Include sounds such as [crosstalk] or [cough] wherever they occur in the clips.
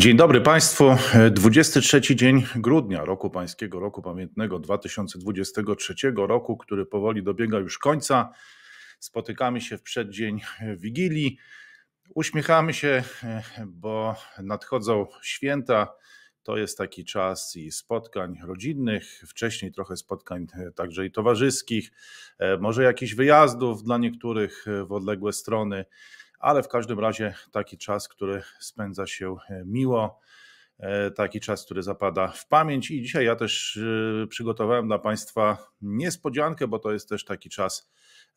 Dzień dobry Państwu. 23 dzień grudnia roku pańskiego, roku pamiętnego 2023 roku, który powoli dobiega już końca. Spotykamy się w przeddzień Wigilii. Uśmiechamy się, bo nadchodzą święta. To jest taki czas i spotkań rodzinnych, wcześniej trochę spotkań także i towarzyskich, e, może jakichś wyjazdów dla niektórych w odległe strony ale w każdym razie taki czas, który spędza się e, miło e, taki czas, który zapada w pamięć. I dzisiaj ja też e, przygotowałem dla Państwa niespodziankę, bo to jest też taki czas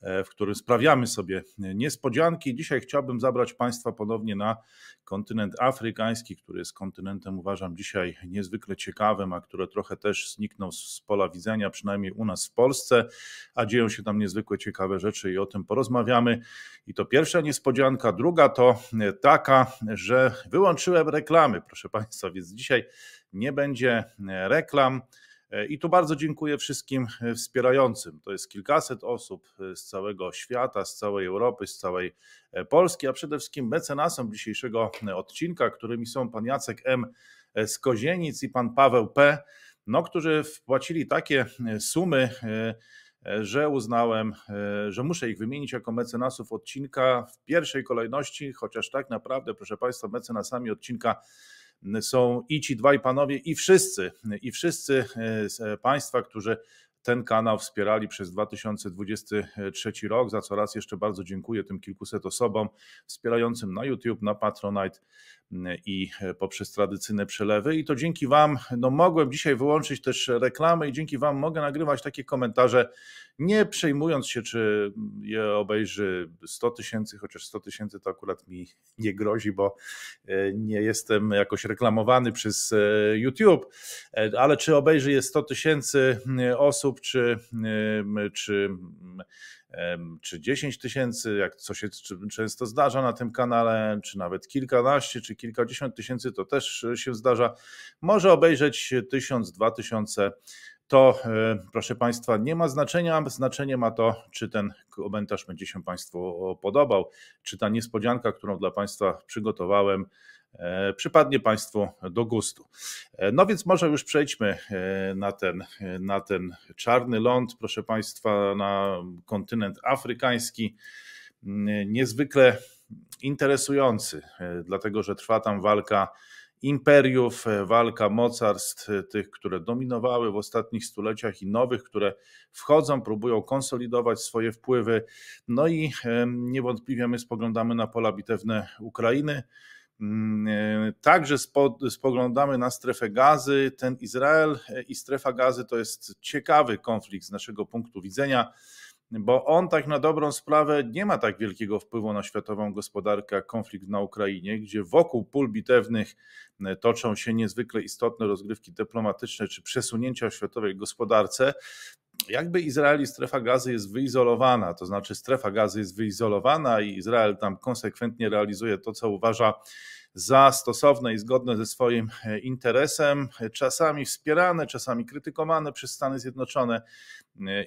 E, w którym sprawiamy sobie niespodzianki. Dzisiaj chciałbym zabrać Państwa ponownie na kontynent afrykański, który jest kontynentem, uważam, dzisiaj niezwykle ciekawym, a które trochę też zniknął z pola widzenia, przynajmniej u nas w Polsce, a dzieją się tam niezwykle ciekawe rzeczy i o tym porozmawiamy. I to pierwsza niespodzianka. Druga to e, taka, że wyłączyłem reklamy, proszę Państwa, więc dzisiaj nie będzie e, reklam. E, I tu bardzo dziękuję wszystkim e, wspierającym. To jest kilkaset osób e, z całego świata, z całej Europy, z całej Polski, a przede wszystkim mecenasom dzisiejszego odcinka, którymi są pan Jacek M. z Kozienic i pan Paweł P., no, którzy wpłacili takie sumy, że uznałem, że muszę ich wymienić jako mecenasów odcinka w pierwszej kolejności, chociaż tak naprawdę, proszę Państwa, mecenasami odcinka są i ci dwaj panowie, i wszyscy, i wszyscy e, z e, Państwa, którzy ten kanał wspierali przez 2023 rok, za co raz jeszcze bardzo dziękuję tym kilkuset osobom wspierającym na YouTube, na Patronite, i e, poprzez tradycyjne przelewy. I to dzięki Wam, no mogłem dzisiaj wyłączyć też reklamy i dzięki Wam mogę nagrywać takie komentarze, nie przejmując się, czy je obejrzy 100 tysięcy, chociaż 100 tysięcy to akurat mi nie grozi, bo e, nie jestem jakoś reklamowany przez e, YouTube, ale czy obejrzy je 100 tysięcy osób, czy, czy czy 10 tysięcy, jak co się często zdarza na tym kanale, czy nawet kilkanaście, czy kilkadziesiąt tysięcy, to też się zdarza, może obejrzeć tysiąc, dwa tysiące. To, e, proszę Państwa, nie ma znaczenia. Znaczenie ma to, czy ten komentarz będzie się Państwu podobał, czy ta niespodzianka, którą dla Państwa przygotowałem, E, przypadnie Państwu do gustu. E, no więc może już przejdźmy e, na ten, na ten czarny ląd, proszę Państwa, na kontynent afrykański. Mm, niezwykle interesujący, dlatego że trwa tam walka imperiów, walka mocarstw, tych, które dominowały w ostatnich stuleciach i nowych, które wchodzą, próbują konsolidować swoje wpływy. No i niewątpliwie my spoglądamy na pola bitewne Ukrainy. Mm, e, także spoglądamy na strefę gazy. Ten Izrael e, i strefa gazy to jest ciekawy konflikt z naszego punktu widzenia, bo on tak na dobrą sprawę nie ma tak wielkiego wpływu na światową gospodarkę jak konflikt na Ukrainie, gdzie wokół pól bitewnych e, toczą się niezwykle istotne rozgrywki dyplomatyczne czy przesunięcia w światowej gospodarce jakby Izrael i strefa gazy jest wyizolowana, to znaczy strefa gazy jest wyizolowana i Izrael tam konsekwentnie realizuje to, co uważa za stosowne i zgodne ze swoim e, interesem, e, czasami wspierane, czasami krytykowane przez Stany Zjednoczone,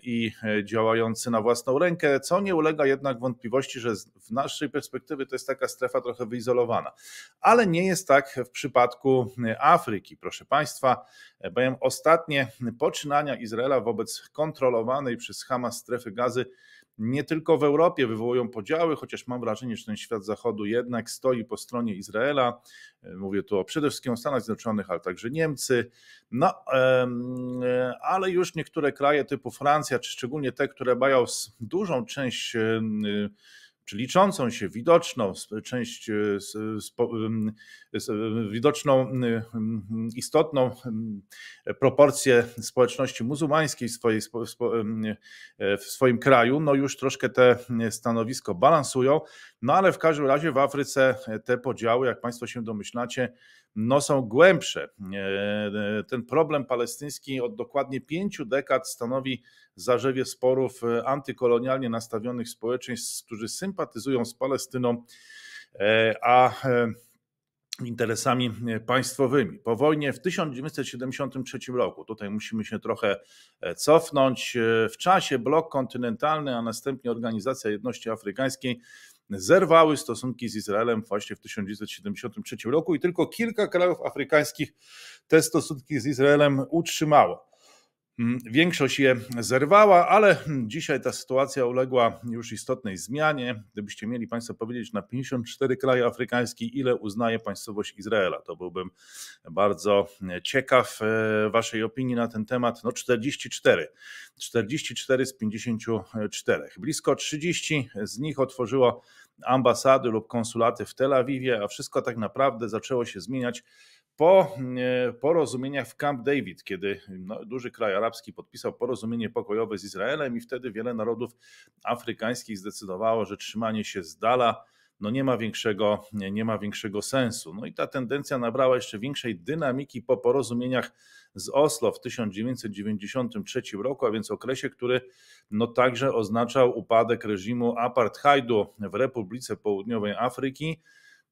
i e, działający na własną rękę, co nie ulega jednak wątpliwości, że w naszej perspektywy to jest taka strefa trochę wyizolowana. Ale nie jest tak w przypadku e, Afryki, proszę Państwa, e, bowiem ostatnie poczynania Izraela wobec kontrolowanej przez Hamas strefy gazy nie tylko w Europie wywołują podziały, chociaż mam wrażenie, że ten świat zachodu jednak stoi po stronie Izraela. E, mówię tu o przede wszystkim o Stanach Zjednoczonych, ale także Niemcy. No, e, ale już niektóre kraje typu Francja, czy szczególnie te, które mają dużą część y, czy liczącą się, widoczną część, widoczną, istotną proporcję społeczności muzułmańskiej w, swojej, e, e, w swoim kraju, no już troszkę te e, stanowisko balansują, no ale w każdym razie w Afryce te podziały, jak Państwo się domyślacie, no, są głębsze. E, e, ten problem palestyński od dokładnie pięciu dekad stanowi zarzewie sporów e, antykolonialnie nastawionych społeczeństw, którzy sympatyzują z Palestyną, a interesami państwowymi. Po wojnie w 1973 roku, tutaj musimy się trochę cofnąć, w czasie blok kontynentalny, a następnie Organizacja Jedności Afrykańskiej zerwały stosunki z Izraelem właśnie w 1973 roku i tylko kilka krajów afrykańskich te stosunki z Izraelem utrzymało. Mm, większość je zerwała, ale dzisiaj ta sytuacja uległa już istotnej zmianie. Gdybyście mieli Państwo powiedzieć na 54 kraje afrykańskie, ile uznaje państwowość Izraela, to byłbym bardzo ciekaw e, Waszej opinii na ten temat. No 44, 44 z 54. Blisko 30 z nich otworzyło ambasady lub konsulaty w Tel Awiwie, a wszystko tak naprawdę zaczęło się zmieniać po e, porozumieniach w Camp David, kiedy no, duży kraj arabski podpisał porozumienie pokojowe z Izraelem i wtedy wiele narodów afrykańskich zdecydowało, że trzymanie się z dala no nie ma większego, nie, nie ma większego sensu. No i ta tendencja nabrała jeszcze większej dynamiki po porozumieniach z Oslo w 1993 roku, a więc okresie, który no także oznaczał upadek reżimu apartheidu w Republice Południowej Afryki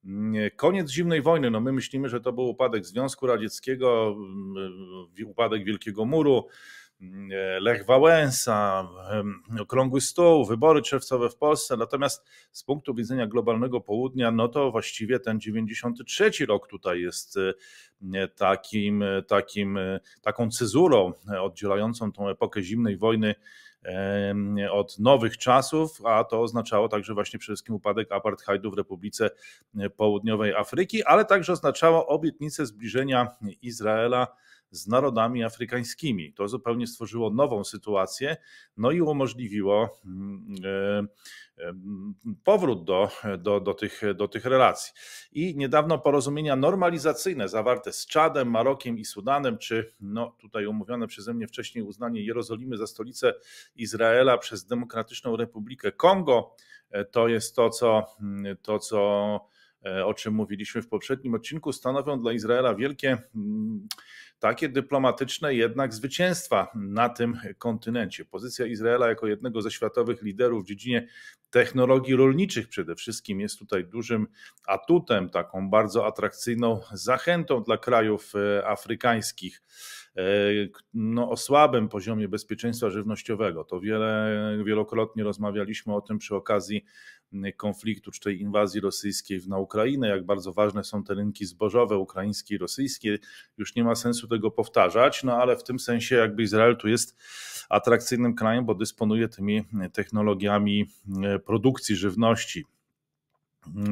Mm, koniec zimnej wojny. No my myślimy, że to był upadek Związku Radzieckiego, mm, upadek Wielkiego Muru, Mm, e, Lech Wałęsa, Okrągły Stół, wybory czerwcowe w Polsce. Natomiast z punktu widzenia globalnego południa, no to właściwie ten 93 rok tutaj jest e, e, takim, takim, taką cezurą oddzielającą tą epokę zimnej wojny od nowych czasów, a to oznaczało także właśnie przede wszystkim upadek apartheidu w Republice Południowej Afryki, ale także oznaczało obietnicę zbliżenia Izraela z narodami afrykańskimi. To zupełnie stworzyło nową sytuację, no i umożliwiło mm, e, e, powrót do, do, do, tych, do tych relacji. I niedawno porozumienia normalizacyjne zawarte z Czadem, Marokiem i Sudanem, czy no, tutaj omówione przeze mnie wcześniej uznanie Jerozolimy za stolicę Izraela przez Demokratyczną Republikę Kongo, e, to jest to, co, mm, to, co E, o czym mówiliśmy w poprzednim odcinku, stanowią dla Izraela wielkie mm, takie dyplomatyczne jednak zwycięstwa na tym kontynencie. Pozycja Izraela jako jednego ze światowych liderów w dziedzinie technologii rolniczych przede wszystkim jest tutaj dużym atutem, taką bardzo atrakcyjną zachętą dla krajów e, afrykańskich. E, no, o słabym poziomie bezpieczeństwa żywnościowego. To wiele, wielokrotnie rozmawialiśmy o tym przy okazji konfliktu czy tej inwazji rosyjskiej na Ukrainę, jak bardzo ważne są te rynki zbożowe ukraińskie i rosyjskie. Już nie ma sensu tego powtarzać, no ale w tym sensie jakby Izrael tu jest atrakcyjnym krajem, bo dysponuje tymi technologiami produkcji żywności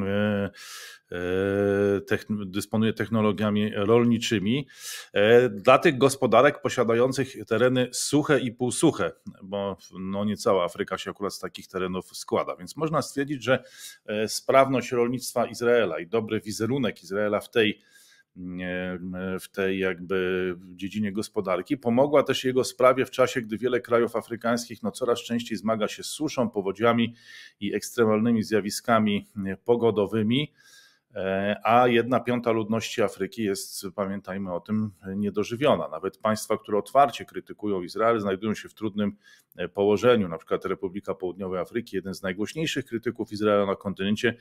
E, e, dysponuje technologiami rolniczymi e, dla tych gospodarek posiadających tereny suche i półsuche, bo no nie cała Afryka się akurat z takich terenów składa, więc można stwierdzić, że sprawność rolnictwa Izraela i dobry wizerunek Izraela w tej w tej jakby dziedzinie gospodarki. Pomogła też jego sprawie w czasie, gdy wiele krajów afrykańskich no coraz częściej zmaga się z suszą, powodziami i ekstremalnymi zjawiskami pogodowymi. E, a jedna piąta ludności Afryki jest, pamiętajmy o tym, niedożywiona. Nawet państwa, które otwarcie krytykują Izrael, znajdują się w trudnym e, położeniu. Na przykład Republika Południowej Afryki, jeden z najgłośniejszych krytyków Izraela na kontynencie,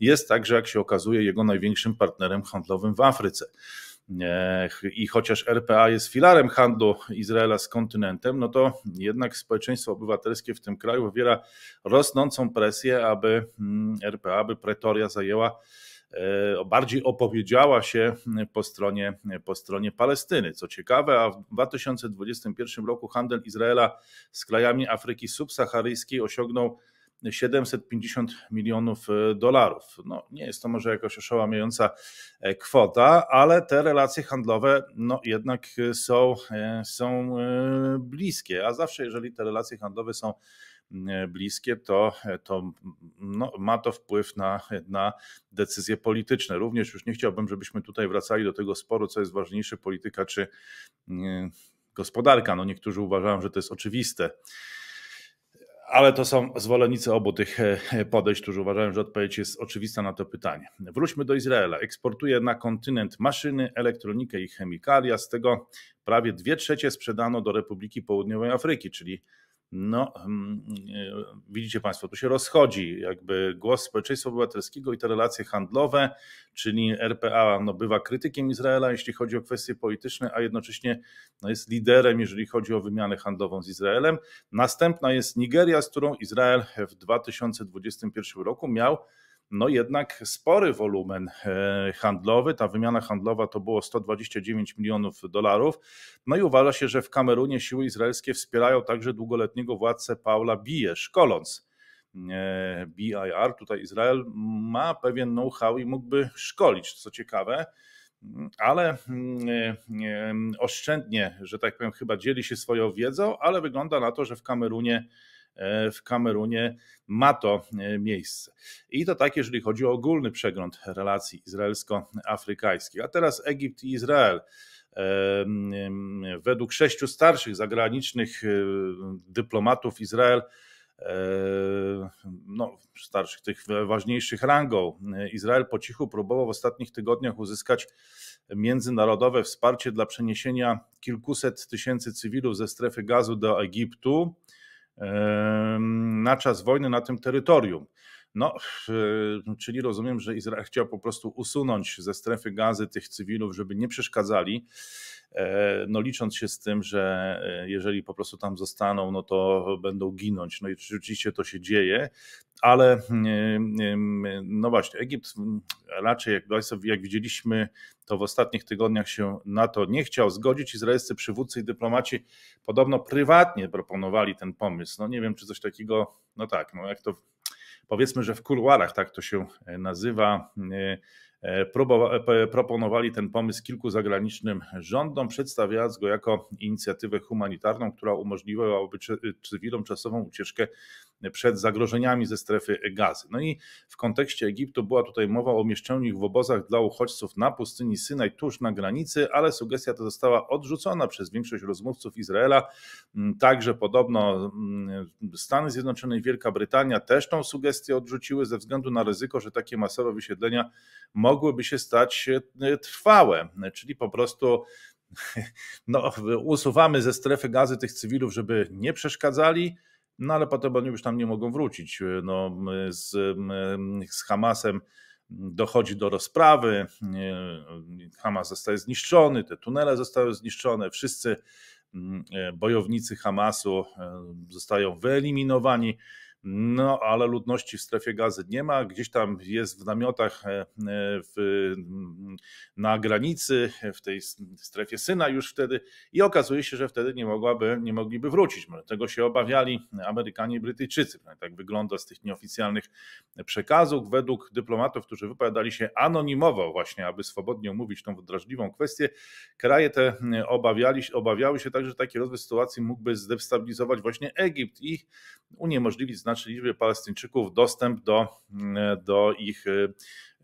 jest także, jak się okazuje, jego największym partnerem handlowym w Afryce. E, I chociaż RPA jest filarem handlu Izraela z kontynentem, no to jednak społeczeństwo obywatelskie w tym kraju wywiera rosnącą presję, aby mm, RPA, aby Pretoria zajęła E, bardziej opowiedziała się mm, po stronie, po stronie Palestyny. Co ciekawe, a w 2021 roku handel Izraela z krajami Afryki subsaharyjskiej osiągnął 750 milionów e, dolarów. No, nie jest to może jakoś oszałamiająca e, kwota, ale te relacje handlowe no, jednak są, są bliskie, a zawsze jeżeli te relacje handlowe są E, bliskie, to, e, to no, ma to wpływ na, na decyzje polityczne. Również już nie chciałbym, żebyśmy tutaj wracali do tego sporu, co jest ważniejsze, polityka czy e, gospodarka. No, niektórzy uważają, że to jest oczywiste ale to są zwolennicy obu tych podejść, którzy uważają, że odpowiedź jest oczywista na to pytanie. Wróćmy do Izraela. Eksportuje na kontynent maszyny, elektronikę i chemikalia. Z tego prawie dwie trzecie sprzedano do Republiki Południowej Afryki, czyli no, hmm, e, widzicie Państwo, tu się rozchodzi jakby głos społeczeństwa obywatelskiego i te relacje handlowe, czyli RPA no, bywa krytykiem Izraela, jeśli chodzi o kwestie polityczne, a jednocześnie no, jest liderem, jeżeli chodzi o wymianę handlową z Izraelem. Następna jest Nigeria, z którą Izrael w 2021 roku miał no jednak spory wolumen e, handlowy. Ta wymiana handlowa to było 129 milionów dolarów. No i uważa się, że w Kamerunie siły izraelskie wspierają także długoletniego władcę Paula Bije, szkoląc. E, BIR, tutaj Izrael ma pewien know-how i mógłby szkolić, co ciekawe ale mm, e, oszczędnie, że tak powiem, chyba dzieli się swoją wiedzą, ale wygląda na to, że w Kamerunie w Kamerunie ma to e, miejsce. I to tak, jeżeli chodzi o ogólny przegląd relacji izraelsko-afrykańskich. A teraz Egipt i Izrael. E, według sześciu starszych zagranicznych e, dyplomatów Izrael no, starszych, tych ważniejszych rangą. Izrael po cichu próbował w ostatnich tygodniach uzyskać międzynarodowe wsparcie dla przeniesienia kilkuset tysięcy cywilów ze strefy gazu do Egiptu na czas wojny na tym terytorium. No, e, czyli rozumiem, że Izrael chciał po prostu usunąć ze strefy gazy tych cywilów, żeby nie przeszkadzali. E, no, licząc się z tym, że e, jeżeli po prostu tam zostaną, no to będą ginąć. No i rzeczywiście to się dzieje, ale mm, mm, mm, no właśnie, Egipt raczej, jak, jak widzieliśmy, to w ostatnich tygodniach się na to nie chciał zgodzić. Izraelscy przywódcy i dyplomaci podobno prywatnie proponowali ten pomysł. No nie wiem, czy coś takiego, no tak, no jak to powiedzmy, że w kuluarach, tak to się e, nazywa, e, e, proponowali ten pomysł kilku zagranicznym rządom, przedstawiając go jako inicjatywę humanitarną, która umożliwiałaby cywilom czasową ucieczkę przed zagrożeniami ze strefy gazy. No i w kontekście Egiptu była tutaj mowa o umieszczeniu ich w obozach dla uchodźców na pustyni Synaj tuż na granicy, ale sugestia ta została odrzucona przez większość rozmówców Izraela. Mm, także podobno mm, Stany Zjednoczone i Wielka Brytania też tą sugestię odrzuciły ze względu na ryzyko, że takie masowe wysiedlenia mogłyby się stać e, trwałe, czyli po prostu [laughs] no, usuwamy ze strefy gazy tych cywilów, żeby nie przeszkadzali, no ale potem oni już tam nie mogą wrócić. Y, no, y, z, y, z Hamasem dochodzi do rozprawy, Hamas zostaje zniszczony, te tunele zostały zniszczone, wszyscy bojownicy Hamasu zostają wyeliminowani no ale ludności w strefie gazy nie ma, gdzieś tam jest w namiotach e, e, w, mm, na granicy, w tej strefie syna już wtedy i okazuje się, że wtedy nie, mogłaby, nie mogliby wrócić. Tego się obawiali Amerykanie i Brytyjczycy. No tak wygląda z tych nieoficjalnych przekazów. Według dyplomatów, którzy wypowiadali się anonimowo właśnie, aby swobodnie omówić tą drażliwą kwestię, kraje te e, obawiali, obawiały się także, że taki rozwój sytuacji mógłby zdestabilizować właśnie Egipt i uniemożliwić znacznej liczbie Palestyńczyków dostęp do, mm, do ich y,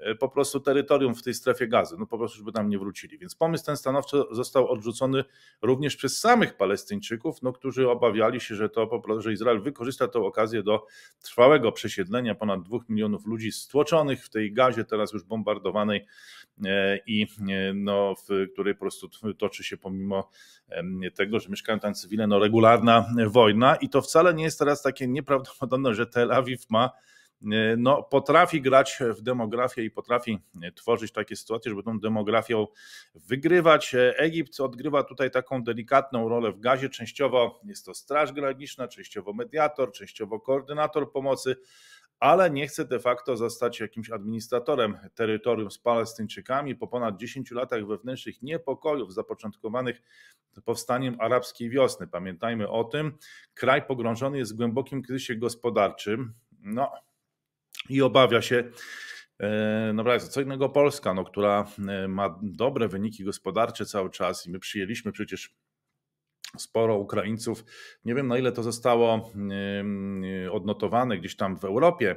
E, po prostu terytorium w tej strefie gazy, no po prostu, żeby tam nie wrócili. Więc pomysł ten stanowczo został odrzucony również przez samych Palestyńczyków, no, którzy obawiali się, że to po prostu, że Izrael wykorzysta tę okazję do trwałego przesiedlenia ponad dwóch milionów ludzi stłoczonych w tej gazie, teraz już bombardowanej e, i e, no, w której po prostu toczy się pomimo tego, że mieszkają tam cywile, no regularna wojna i to wcale nie jest teraz takie nieprawdopodobne, że Tel Awiw ma E, no, potrafi grać w demografię i potrafi e, tworzyć takie sytuacje, żeby tą demografią wygrywać. E, Egipt odgrywa tutaj taką delikatną rolę w gazie. Częściowo jest to Straż Graniczna, częściowo mediator, częściowo koordynator pomocy, ale nie chce de facto zostać jakimś administratorem terytorium z Palestyńczykami. Po ponad 10 latach wewnętrznych niepokojów zapoczątkowanych powstaniem arabskiej wiosny, pamiętajmy o tym, kraj pogrążony jest w głębokim kryzysie gospodarczym. No, i obawia się, e, no bardzo, co innego Polska, no, która e, ma dobre wyniki gospodarcze cały czas i my przyjęliśmy przecież sporo Ukraińców. Nie wiem na ile to zostało odnotowane gdzieś tam w Europie,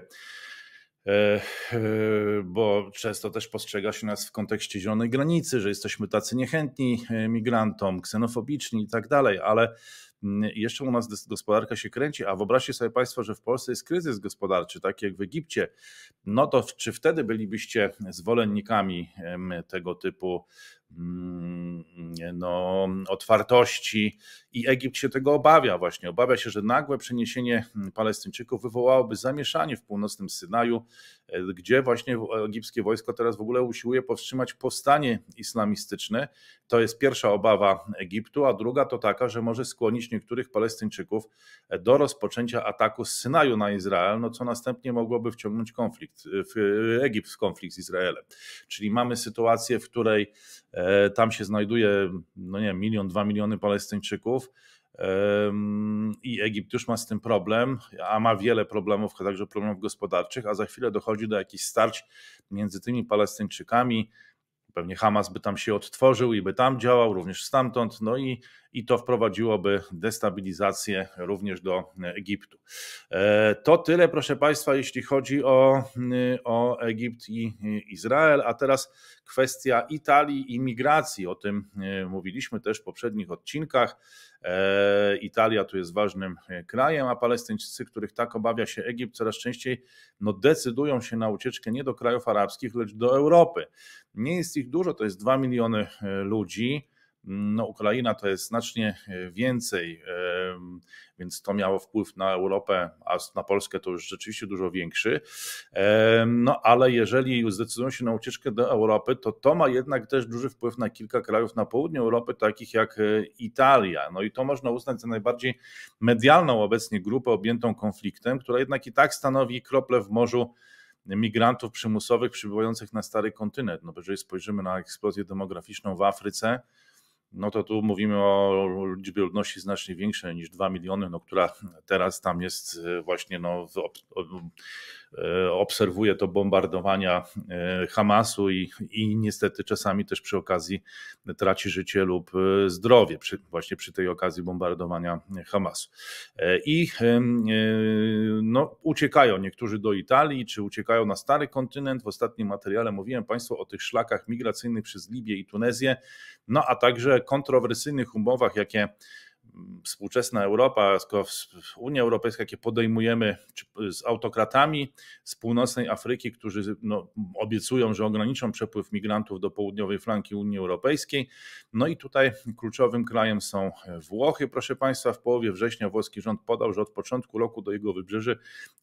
E, e, bo często też postrzega się nas w kontekście zielonej granicy, że jesteśmy tacy niechętni e, migrantom, ksenofobiczni i tak dalej, ale mm, jeszcze u nas gospodarka się kręci, a wyobraźcie sobie Państwo, że w Polsce jest kryzys gospodarczy, tak jak w Egipcie, no to czy wtedy bylibyście zwolennikami tego typu Mm, no, otwartości i Egipt się tego obawia właśnie. Obawia się, że nagłe przeniesienie mm, Palestyńczyków wywołałoby zamieszanie w północnym Synaju, gdzie właśnie egipskie wojsko teraz w ogóle usiłuje powstrzymać powstanie islamistyczne. To jest pierwsza obawa Egiptu, a druga to taka, że może skłonić niektórych Palestyńczyków do rozpoczęcia ataku z Synaju na Izrael, no co następnie mogłoby wciągnąć konflikt, y, w y, Egipt w konflikt z Izraelem. Czyli mamy sytuację, w której e, tam się znajduje, no nie wiem, milion, dwa miliony Palestyńczyków i Egipt już ma z tym problem, a ma wiele problemów, także problemów gospodarczych, a za chwilę dochodzi do jakichś starć między tymi Palestyńczykami. Pewnie Hamas by tam się odtworzył i by tam działał, również stamtąd. No i i to wprowadziłoby destabilizację również do Egiptu. E, to tyle, proszę Państwa, jeśli chodzi o, o Egipt i Izrael, a teraz kwestia Italii i migracji. O tym e, mówiliśmy też w poprzednich odcinkach. E, Italia tu jest ważnym krajem, a Palestyńczycy, których tak obawia się Egipt, coraz częściej no, decydują się na ucieczkę nie do krajów arabskich, lecz do Europy. Nie jest ich dużo, to jest 2 miliony ludzi no Ukraina to jest znacznie e, więcej, więc to miało wpływ na Europę, a na Polskę to już rzeczywiście dużo większy. No ale jeżeli zdecydują się na ucieczkę do Europy, to to ma jednak też duży wpływ na kilka krajów na południu Europy, takich jak e, Italia. No i to można uznać za najbardziej medialną obecnie grupę objętą konfliktem, która jednak i tak stanowi krople w morzu migrantów przymusowych przybywających na stary kontynent. No jeżeli spojrzymy na eksplozję demograficzną w Afryce, no to tu mówimy o liczbie ludności znacznie większej niż 2 miliony, no, która teraz tam jest e, właśnie no, E, obserwuję to bombardowania e, Hamasu i, i niestety czasami też przy okazji traci życie lub e, zdrowie, przy, właśnie przy tej okazji bombardowania Hamasu. I no, uciekają niektórzy do Italii, czy uciekają na stary kontynent. W ostatnim materiale mówiłem Państwu o tych szlakach migracyjnych przez Libię i Tunezję, no a także kontrowersyjnych umowach, jakie współczesna Europa, Unia Europejska, jakie podejmujemy z autokratami z północnej Afryki, którzy no, obiecują, że ograniczą przepływ migrantów do południowej flanki Unii Europejskiej. No i tutaj kluczowym krajem są Włochy. Proszę Państwa, w połowie września włoski rząd podał, że od początku roku do jego wybrzeży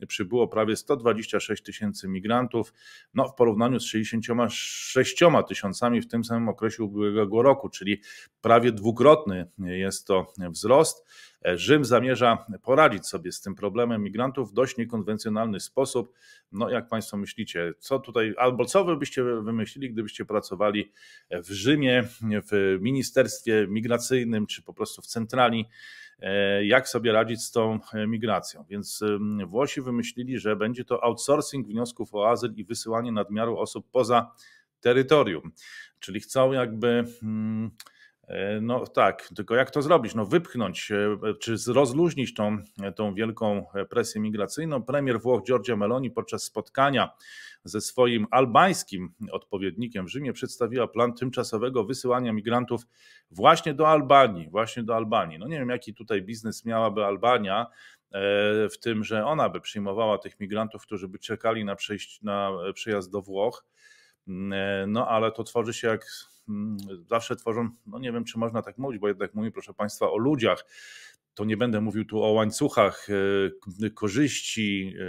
przybyło prawie 126 tysięcy migrantów, no w porównaniu z 66 tysiącami w tym samym okresie ubiegłego roku, czyli prawie dwukrotny jest to wzrost wzrost. Rzym zamierza poradzić sobie z tym problemem migrantów w dość niekonwencjonalny sposób. No, jak Państwo myślicie, co tutaj, albo co wy byście wymyślili, gdybyście pracowali w Rzymie, w Ministerstwie Migracyjnym, czy po prostu w centrali, e, jak sobie radzić z tą migracją? Więc Włosi wymyślili, że będzie to outsourcing wniosków o azyl i wysyłanie nadmiaru osób poza terytorium, czyli chcą jakby. Hmm, E, no tak, tylko jak to zrobić? No wypchnąć, e, czy rozluźnić tą, tą wielką e, presję migracyjną. Premier Włoch Giorgia Meloni podczas spotkania ze swoim albańskim odpowiednikiem w Rzymie przedstawiła plan tymczasowego wysyłania migrantów właśnie do Albanii, właśnie do Albanii. No nie wiem, jaki tutaj biznes miałaby Albania, w tym, że ona by przyjmowała tych migrantów, którzy by czekali na, przejść, na przyjazd do Włoch. No ale to tworzy się jak Mm, zawsze tworzą, no nie wiem czy można tak mówić, bo jednak mówię proszę Państwa o ludziach, to nie będę mówił tu o łańcuchach e, korzyści, e,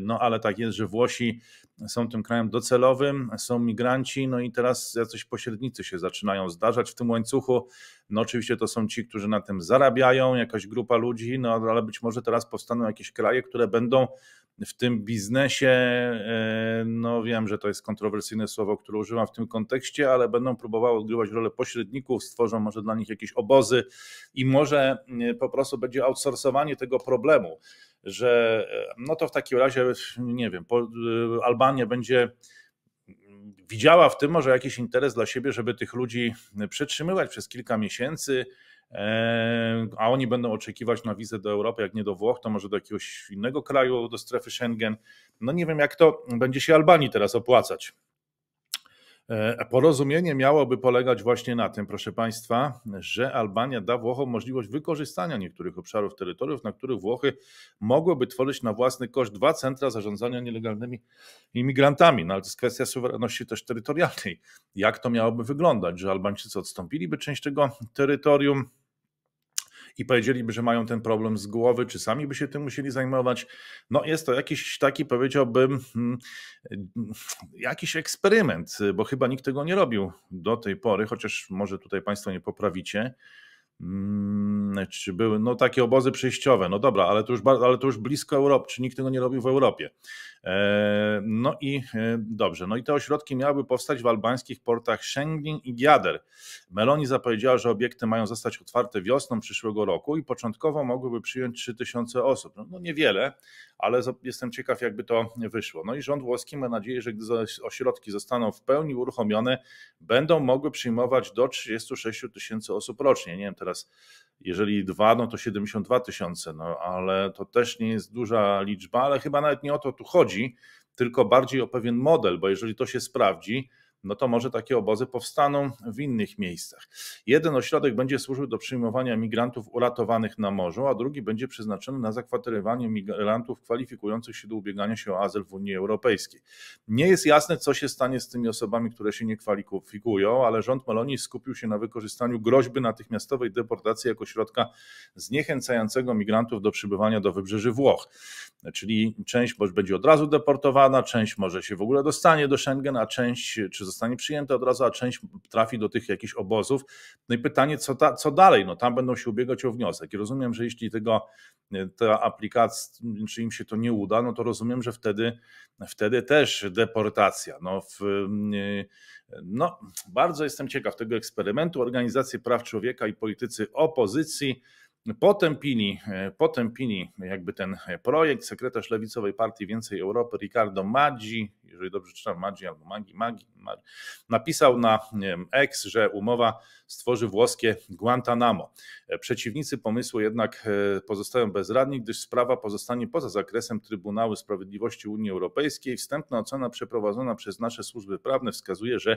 no ale tak jest, że Włosi są tym krajem docelowym, są migranci, no i teraz jacyś pośrednicy się zaczynają zdarzać w tym łańcuchu. No oczywiście to są ci, którzy na tym zarabiają, jakaś grupa ludzi, no ale być może teraz powstaną jakieś kraje, które będą w tym biznesie, e, no wiem, że to jest kontrowersyjne słowo, które używam w tym kontekście, ale będą próbowały odgrywać rolę pośredników, stworzą może dla nich jakieś obozy i może e, po prostu będzie outsourcowanie tego problemu, że e, no to w takim razie, nie wiem, Albania będzie widziała w tym może jakiś interes dla siebie, żeby tych ludzi przetrzymywać przez kilka miesięcy, a oni będą oczekiwać na wizę do Europy, jak nie do Włoch, to może do jakiegoś innego kraju, do strefy Schengen. No nie wiem, jak to będzie się Albanii teraz opłacać. E, porozumienie miałoby polegać właśnie na tym, proszę Państwa, że Albania da Włochom możliwość wykorzystania niektórych obszarów terytoriów, na których Włochy mogłyby tworzyć na własny koszt dwa centra zarządzania nielegalnymi imigrantami. No ale to jest kwestia suwerenności też terytorialnej. Jak to miałoby wyglądać, że Albańczycy odstąpiliby część tego terytorium? i powiedzieliby, że mają ten problem z głowy, czy sami by się tym musieli zajmować. No jest to jakiś taki, powiedziałbym, hmm, jakiś eksperyment, bo chyba nikt tego nie robił do tej pory, chociaż może tutaj Państwo nie poprawicie. Mm, czy były no, takie obozy przejściowe, no dobra, ale to już, ale to już blisko Europy, czy nikt tego nie robił w Europie. E, no i e, dobrze, no i te ośrodki miałyby powstać w albańskich portach Schengen i Giader. Meloni zapowiedziała, że obiekty mają zostać otwarte wiosną przyszłego roku i początkowo mogłyby przyjąć 3000 osób. No, no niewiele, ale jestem ciekaw jakby to wyszło. No i rząd włoski ma nadzieję, że gdy ośrodki zostaną w pełni uruchomione, będą mogły przyjmować do 36 tysięcy osób rocznie. Nie wiem teraz teraz jeżeli dwa, no to 72 tysiące, no ale to też nie jest duża liczba, ale chyba nawet nie o to tu chodzi, tylko bardziej o pewien model, bo jeżeli to się sprawdzi, no to może takie obozy powstaną w innych miejscach. Jeden ośrodek będzie służył do przyjmowania migrantów uratowanych na morzu, a drugi będzie przeznaczony na zakwaterowanie migrantów kwalifikujących się do ubiegania się o azyl w Unii Europejskiej. Nie jest jasne, co się stanie z tymi osobami, które się nie kwalifikują, ale rząd Malonii skupił się na wykorzystaniu groźby natychmiastowej deportacji jako środka zniechęcającego migrantów do przybywania do wybrzeży Włoch. Czyli część będzie od razu deportowana, część może się w ogóle dostanie do Schengen, a część czy zostanie przyjęte od razu, a część trafi do tych jakichś obozów. No i pytanie, co, ta, co dalej? No tam będą się ubiegać o wniosek. I rozumiem, że jeśli tego, e, ta aplikacja, czy im się to nie uda, no to rozumiem, że wtedy, wtedy też deportacja. No, w, e, no bardzo jestem ciekaw tego eksperymentu. Organizacje Praw Człowieka i politycy opozycji potępili, e, potępili jakby ten projekt. Sekretarz Lewicowej Partii Więcej Europy Ricardo Maggi, jeżeli dobrze czytam Maggi albo Magi, Magi, napisał na X, że umowa stworzy włoskie Guantanamo. E, przeciwnicy pomysłu jednak e, pozostają bezradni, gdyż sprawa pozostanie poza zakresem Trybunału Sprawiedliwości Unii Europejskiej. Wstępna ocena przeprowadzona przez nasze służby prawne wskazuje, że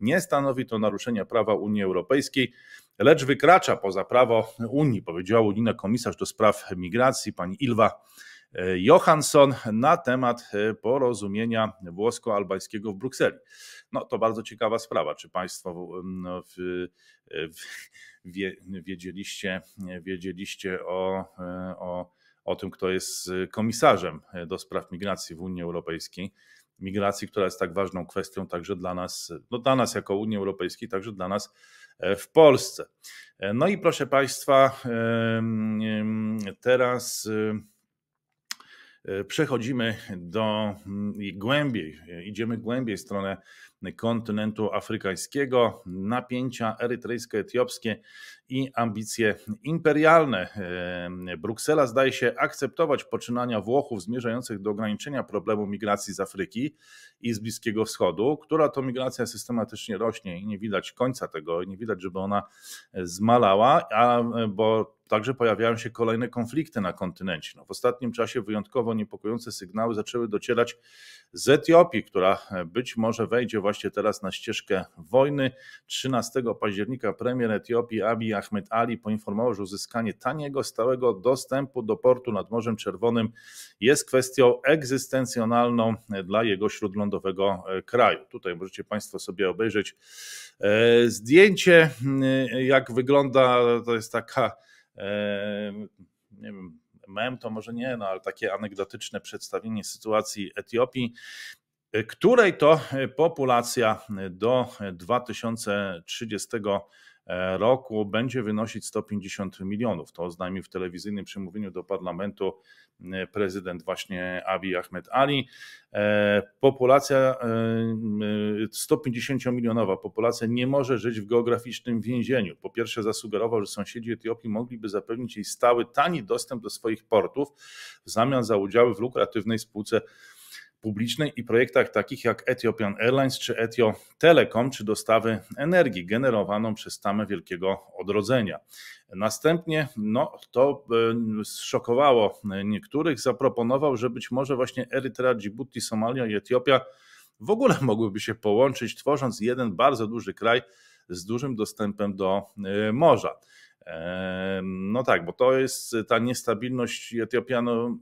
nie stanowi to naruszenia prawa Unii Europejskiej lecz wykracza poza prawo Unii, powiedziała unijna komisarz do spraw migracji pani Ilwa e, Johansson na temat e, porozumienia włosko-albańskiego w Brukseli. No to bardzo ciekawa sprawa. Czy Państwo w, w, wie, wiedzieliście, wiedzieliście o, e, o, o tym, kto jest komisarzem do spraw migracji w Unii Europejskiej? Migracji, która jest tak ważną kwestią także dla nas, no dla nas jako Unii Europejskiej, także dla nas E, w Polsce. E, no i proszę Państwa, e, teraz przechodzimy do głębiej, idziemy głębiej w stronę kontynentu afrykańskiego, napięcia erytrejsko-etiopskie i ambicje imperialne. E, Bruksela zdaje się akceptować poczynania Włochów zmierzających do ograniczenia problemu migracji z Afryki i z Bliskiego Wschodu, która to migracja systematycznie rośnie i nie widać końca tego, nie widać, żeby ona zmalała, a, bo także pojawiają się kolejne konflikty na kontynencie. No, w ostatnim czasie wyjątkowo niepokojące sygnały zaczęły docierać z Etiopii, która e, być może wejdzie w właśnie teraz na ścieżkę wojny. 13 października premier Etiopii Abiy Ahmed Ali poinformował, że uzyskanie taniego, stałego dostępu do portu nad Morzem Czerwonym jest kwestią egzystencjonalną dla jego śródlądowego e, kraju. Tutaj możecie Państwo sobie obejrzeć e, zdjęcie, e, jak wygląda, to jest taka, nie wiem, mem to może nie, no ale takie anegdotyczne przedstawienie sytuacji Etiopii której to e, populacja do 2030 e, e, roku będzie wynosić 150 milionów. To oznajmił w telewizyjnym przemówieniu do parlamentu prezydent właśnie Abiy Ahmed Ali. Populacja 150 milionowa populacja nie może żyć w geograficznym więzieniu. Po pierwsze zasugerował, że sąsiedzi Etiopii mogliby zapewnić jej stały, tani dostęp do swoich portów w zamian za udziały w lukratywnej spółce publicznej i projektach takich jak Ethiopian Airlines czy Etio Telecom, czy dostawy energii generowaną przez tamę Wielkiego Odrodzenia. Następnie, no to zszokowało e, niektórych, zaproponował, że być może właśnie Erytrea, Djibouti, Somalia i Etiopia w ogóle [laughs] mogłyby się połączyć, tworząc jeden bardzo duży kraj z dużym dostępem do e, morza. E, no tak, bo to jest ta niestabilność Etiopianu no,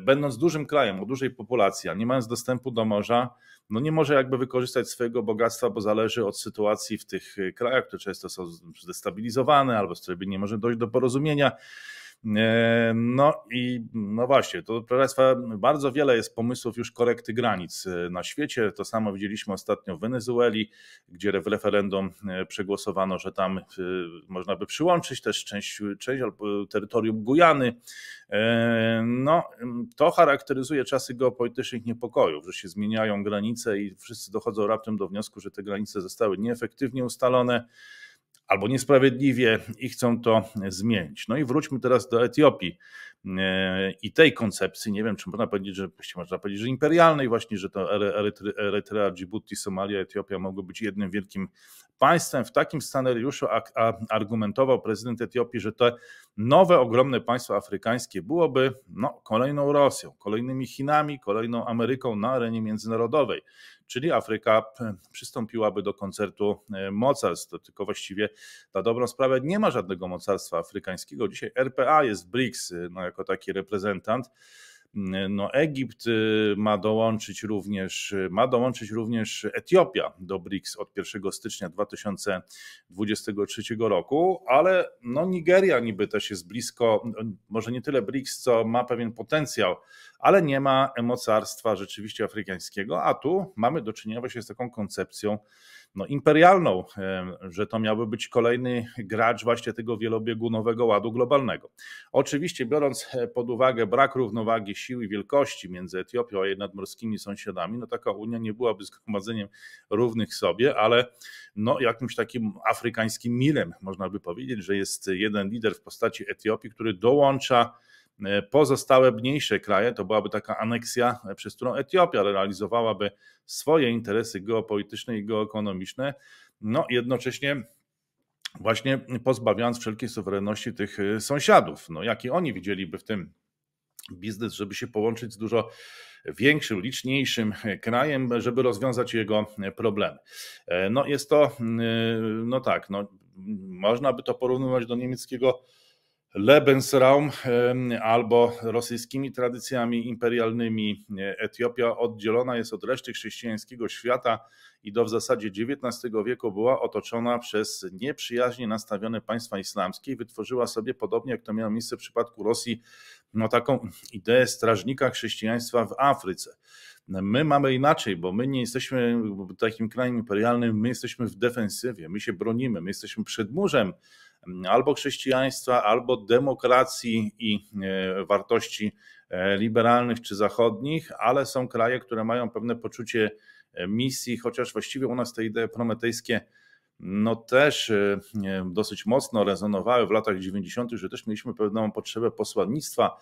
będąc dużym krajem, o dużej populacji, a nie mając dostępu do morza, no nie może jakby wykorzystać swojego bogactwa, bo zależy od sytuacji w tych krajach, które często są zdestabilizowane albo z którymi nie może dojść do porozumienia. E, no i no właśnie, to proszę Państwa, bardzo wiele jest pomysłów już korekty granic e, na świecie. To samo widzieliśmy ostatnio w Wenezueli, gdzie w referendum e, przegłosowano, że tam można by przyłączyć też część, część terytorium Gujany. No, to charakteryzuje czasy geopolitycznych niepokojów, że się zmieniają granice i wszyscy dochodzą raptem do wniosku, że te granice zostały nieefektywnie ustalone albo niesprawiedliwie i chcą to zmienić. No i wróćmy teraz do Etiopii. E, i tej koncepcji, nie wiem, czy można powiedzieć, że można powiedzieć, że imperialnej właśnie, że to Erytrea, Djibouti, Somalia, Etiopia mogły być jednym wielkim państwem. W takim scenariuszu argumentował prezydent Etiopii, że te nowe, ogromne państwo afrykańskie byłoby no, kolejną Rosją, kolejnymi Chinami, kolejną Ameryką na arenie międzynarodowej czyli Afryka e, przystąpiłaby do koncertu e, mocarstw. Tylko właściwie na dobrą sprawę nie ma żadnego mocarstwa afrykańskiego. Dzisiaj RPA jest BRICS, no jak jako taki reprezentant. No, Egipt y, ma dołączyć również, y, ma dołączyć również Etiopia do BRICS od 1 stycznia 2023 roku, ale no, Nigeria niby też jest blisko, może nie tyle BRICS, co ma pewien potencjał ale nie ma mocarstwa rzeczywiście afrykańskiego, a tu mamy do czynienia właśnie z taką koncepcją no, imperialną, że to miałby być kolejny gracz właśnie tego wielobiegunowego ładu globalnego. Oczywiście biorąc e, pod uwagę brak równowagi sił i wielkości między Etiopią a jej nadmorskimi sąsiadami, no taka Unia nie byłaby zgromadzeniem równych sobie, ale no, jakimś takim afrykańskim milem można by powiedzieć, że jest jeden lider w postaci Etiopii, który dołącza E, pozostałe mniejsze kraje to byłaby taka aneksja, e, przez którą Etiopia realizowałaby swoje interesy geopolityczne i geoekonomiczne, no jednocześnie właśnie pozbawiając wszelkiej suwerenności tych e, sąsiadów. No jaki oni widzieliby w tym biznes, żeby się połączyć z dużo większym, liczniejszym krajem, żeby rozwiązać jego problemy. No jest to, mm, no tak, no, można by to porównywać do niemieckiego Lebensraum albo rosyjskimi tradycjami imperialnymi. E, Etiopia oddzielona jest od reszty chrześcijańskiego świata i do w zasadzie XIX wieku była otoczona przez nieprzyjaźnie nastawione państwa islamskie i wytworzyła sobie, podobnie jak to miało miejsce w przypadku Rosji, no taką ideę strażnika chrześcijaństwa w Afryce. My mamy inaczej, bo my nie jesteśmy takim krajem imperialnym, my jesteśmy w defensywie, my się bronimy, my jesteśmy przed murzem albo chrześcijaństwa, albo demokracji i e, wartości e, liberalnych czy zachodnich, ale są kraje, które mają pewne poczucie e, misji, chociaż właściwie u nas te idee prometejskie no też dosyć mocno rezonowały w latach 90., że też mieliśmy pewną potrzebę posłannictwa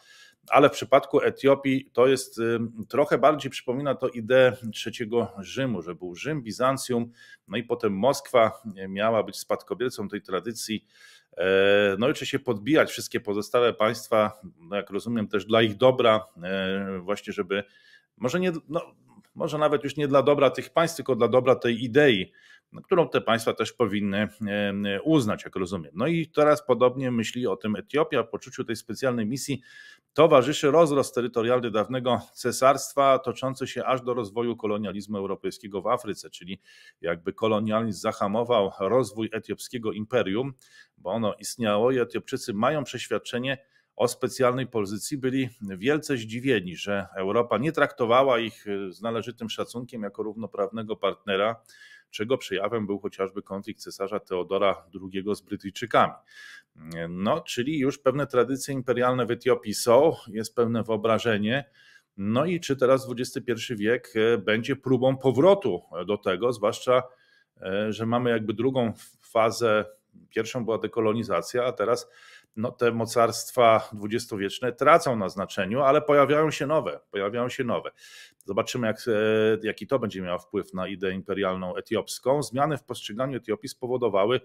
ale w przypadku Etiopii to jest trochę bardziej przypomina to ideę trzeciego Rzymu, że był Rzym, Bizancjum, no i potem Moskwa e, miała być spadkobiercą tej tradycji. E, no i czy się podbijać wszystkie pozostałe państwa, no jak rozumiem, też dla ich dobra, e, właśnie żeby może nie, no, może nawet już nie dla dobra tych państw, tylko dla dobra tej idei no, którą te państwa też powinny e, e, uznać, jak rozumiem. No i teraz podobnie myśli o tym Etiopia. W poczuciu tej specjalnej misji towarzyszy rozrost terytorialny dawnego cesarstwa, toczący się aż do rozwoju kolonializmu europejskiego w Afryce, czyli jakby kolonializm zahamował rozwój etiopskiego imperium, bo ono istniało i Etiopczycy mają przeświadczenie, o specjalnej pozycji byli wielce zdziwieni, że Europa nie traktowała ich e, z należytym szacunkiem jako równoprawnego partnera, czego przejawem był chociażby konflikt cesarza Teodora II z Brytyjczykami. No, czyli już pewne tradycje imperialne w Etiopii są, jest pewne wyobrażenie. No i czy teraz XXI wiek e, będzie próbą powrotu do tego, zwłaszcza, e, że mamy jakby drugą fazę. Pierwszą była dekolonizacja, a teraz no, te mocarstwa dwudziestowieczne tracą na znaczeniu, ale pojawiają się nowe, pojawiają się nowe. Zobaczymy, jak, e, jaki to będzie miało wpływ na ideę imperialną etiopską. Zmiany w postrzeganiu Etiopii spowodowały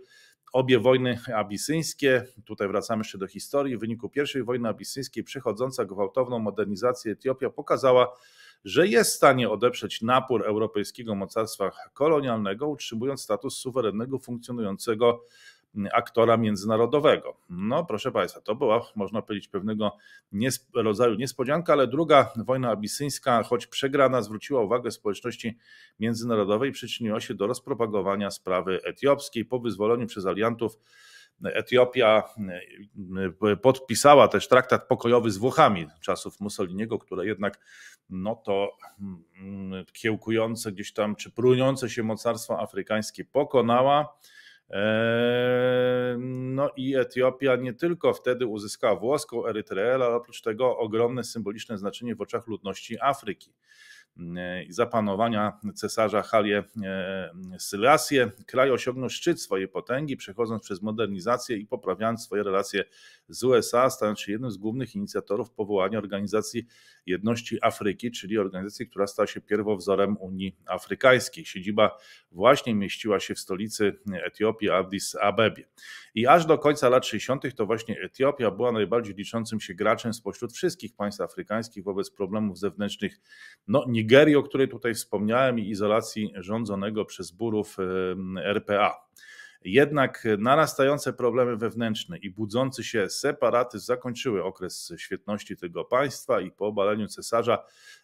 obie wojny abisyńskie. Tutaj wracamy jeszcze do historii. W wyniku pierwszej wojny abisyńskiej przechodząca gwałtowną modernizację Etiopia pokazała, że jest w stanie odeprzeć napór europejskiego mocarstwa kolonialnego, utrzymując status suwerennego funkcjonującego aktora międzynarodowego. No proszę Państwa, to była, można powiedzieć, pewnego rodzaju niespodzianka, ale druga wojna abisyńska, choć przegrana, zwróciła uwagę społeczności międzynarodowej i przyczyniła się do rozpropagowania sprawy etiopskiej. Po wyzwoleniu przez aliantów Etiopia podpisała też traktat pokojowy z Włochami czasów Mussoliniego, które jednak no to kiełkujące gdzieś tam, czy pruniące się mocarstwo afrykańskie pokonała. No i Etiopia nie tylko wtedy uzyskała włoską Erytreę, ale oprócz tego ogromne symboliczne znaczenie w oczach ludności Afryki. E, zapanowania cesarza Halie e, Sylasję. Kraj osiągnął szczyt swojej potęgi, przechodząc przez modernizację i poprawiając swoje relacje z USA, stając się jednym z głównych inicjatorów powołania Organizacji Jedności Afryki, czyli organizacji, która stała się pierwowzorem Unii Afrykańskiej. Siedziba właśnie mieściła się w stolicy Etiopii, Addis Abebie. I aż do końca lat 60. to właśnie Etiopia była najbardziej liczącym się graczem spośród wszystkich państw afrykańskich wobec problemów zewnętrznych, no nie Nigerii, o której tutaj wspomniałem, i izolacji rządzonego przez burów RPA. Jednak narastające problemy wewnętrzne i budzący się separatyzm zakończyły okres świetności tego państwa i po obaleniu cesarza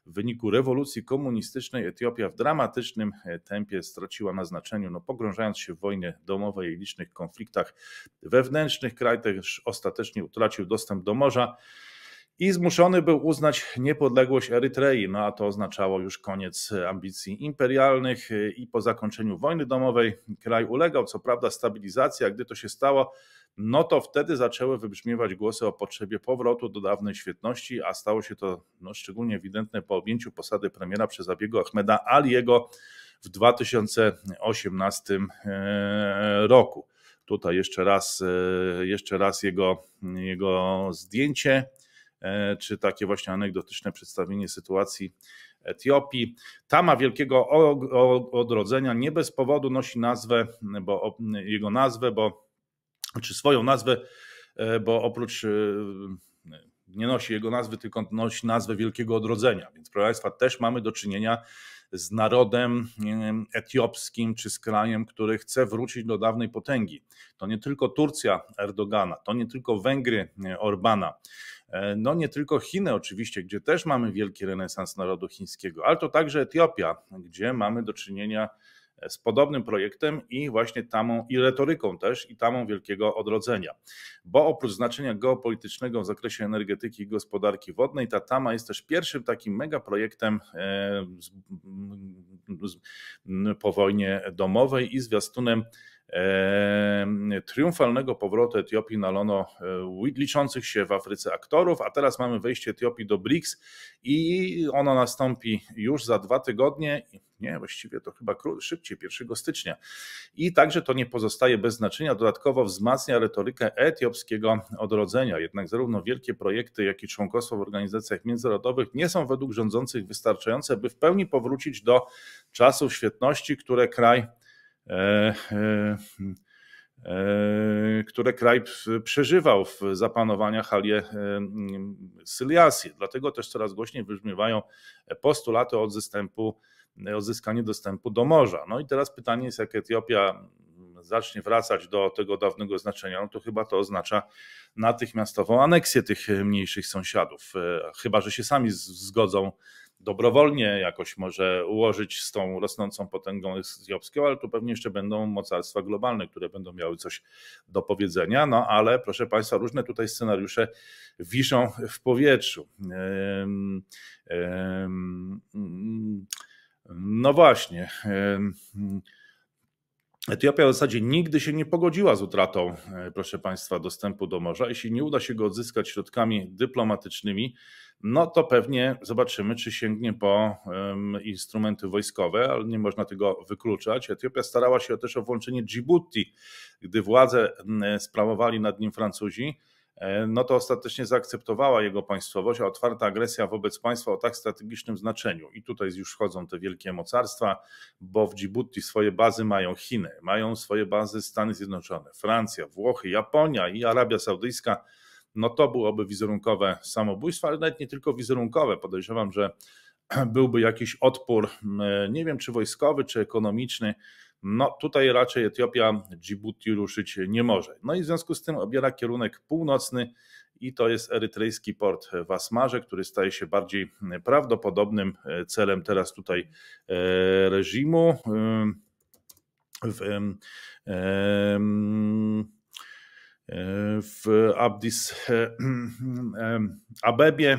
w wyniku rewolucji komunistycznej Etiopia w dramatycznym e, tempie straciła na znaczeniu, no, pogrążając się w wojnie domowej i licznych konfliktach wewnętrznych. Kraj też ostatecznie utracił dostęp do morza i zmuszony był uznać niepodległość Erytrei, no a to oznaczało już koniec ambicji imperialnych y, i po zakończeniu wojny domowej kraj ulegał, co prawda stabilizacji, a gdy to się stało, no to wtedy zaczęły wybrzmiewać głosy o potrzebie powrotu do dawnej świetności, a stało się to no, szczególnie ewidentne po objęciu posady premiera przez Abiego Ahmeda Aliego w 2018 y, roku. Tutaj jeszcze raz, y, jeszcze raz jego, jego zdjęcie. E, czy takie właśnie anegdotyczne przedstawienie sytuacji Etiopii. Tama Wielkiego Odrodzenia nie bez powodu nosi nazwę, bo jego nazwę, bo czy swoją nazwę, e, bo oprócz e, nie nosi jego nazwy, tylko nosi nazwę Wielkiego Odrodzenia. Więc, proszę Państwa, też mamy do czynienia z narodem etiopskim czy z krajem, który chce wrócić do dawnej potęgi. To nie tylko Turcja Erdogana, to nie tylko Węgry Orbana, E, no nie tylko Chiny oczywiście, gdzie też mamy wielki renesans narodu chińskiego, ale to także Etiopia, gdzie mamy do czynienia e, z podobnym projektem i właśnie tamą i retoryką też i tamą wielkiego odrodzenia. Bo oprócz znaczenia geopolitycznego w zakresie energetyki i gospodarki wodnej, ta tama jest też pierwszym takim megaprojektem projektem po wojnie domowej i zwiastunem triumfalnego powrotu Etiopii lono e, liczących się w Afryce aktorów, a teraz mamy wejście Etiopii do BRICS i ono nastąpi już za dwa tygodnie. Nie, właściwie to chyba szybciej, 1 stycznia. I także to nie pozostaje bez znaczenia. Dodatkowo wzmacnia retorykę etiopskiego odrodzenia. Jednak zarówno wielkie projekty, jak i członkostwo w organizacjach międzynarodowych nie są według rządzących wystarczające, by w pełni powrócić do czasów świetności, które kraj E, e, e, które kraj przeżywał w zapanowania Halie Syliasję. Dlatego też coraz głośniej wybrzmiewają postulaty o odzyskaniu odzyskanie dostępu do morza. No i teraz pytanie jest, jak Etiopia zacznie wracać do tego dawnego znaczenia, no to chyba to oznacza natychmiastową aneksję tych mniejszych sąsiadów. Chyba, że się sami zgodzą dobrowolnie jakoś może ułożyć z tą rosnącą potęgą etiopską, ale tu pewnie jeszcze będą mocarstwa globalne, które będą miały coś do powiedzenia. No ale proszę Państwa, różne tutaj scenariusze wiszą w powietrzu. No właśnie. Etiopia w zasadzie nigdy się nie pogodziła z utratą, e, proszę Państwa, dostępu do morza. Jeśli nie uda się go odzyskać środkami dyplomatycznymi, no to pewnie zobaczymy, czy sięgnie po um, instrumenty wojskowe, ale nie można tego wykluczać. Etiopia starała się też o włączenie Djibouti, gdy władzę sprawowali nad nim Francuzi E, no to ostatecznie zaakceptowała jego państwowość, a otwarta agresja wobec państwa o tak strategicznym znaczeniu. I tutaj już wchodzą te wielkie mocarstwa, bo w Djibouti swoje bazy mają Chiny, mają swoje bazy Stany Zjednoczone, Francja, Włochy, Japonia i Arabia Saudyjska. No to byłoby wizerunkowe samobójstwo, ale nawet nie tylko wizerunkowe. Podejrzewam, że [clears throat] byłby jakiś odpór, mm, e, nie wiem czy wojskowy, czy ekonomiczny, no tutaj raczej Etiopia Djibouti ruszyć nie może. No i w związku z tym obiera kierunek północny i to jest erytrejski port w Asmarze, który staje się bardziej prawdopodobnym celem teraz tutaj e, reżimu. E, w, w Abdis e, Abebie.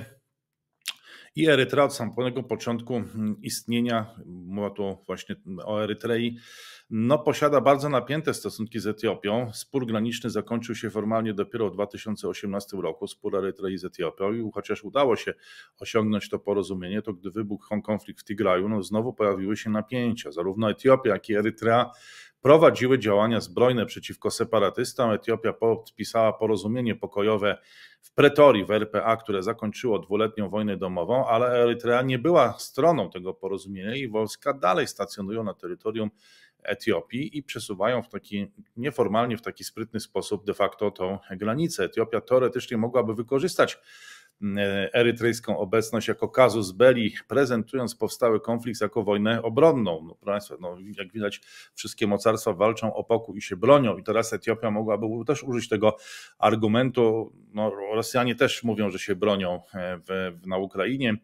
I Erytrea od samego początku istnienia, mowa tu właśnie o Erytrei, no, posiada bardzo napięte stosunki z Etiopią. Spór graniczny zakończył się formalnie dopiero w 2018 roku, spór Erytrei z Etiopią i chociaż udało się osiągnąć to porozumienie, to gdy wybuchł konflikt w Tigraju, no, znowu pojawiły się napięcia. Zarówno Etiopia, jak i Erytrea prowadziły działania zbrojne przeciwko separatystom. Etiopia podpisała porozumienie pokojowe w Pretorii w RPA, które zakończyło dwuletnią wojnę domową, ale Erytrea nie była stroną tego porozumienia i wojska dalej stacjonują na terytorium Etiopii i przesuwają w taki nieformalnie, w taki sprytny sposób de facto tą granicę. Etiopia teoretycznie mogłaby wykorzystać E, erytrejską obecność jako kazus belli, prezentując powstały konflikt jako wojnę obronną. No, Państwa, no, jak widać, wszystkie mocarstwa walczą o pokój i się bronią i teraz Etiopia mogłaby też użyć tego argumentu. No, Rosjanie też mówią, że się bronią e, w, w, na Ukrainie.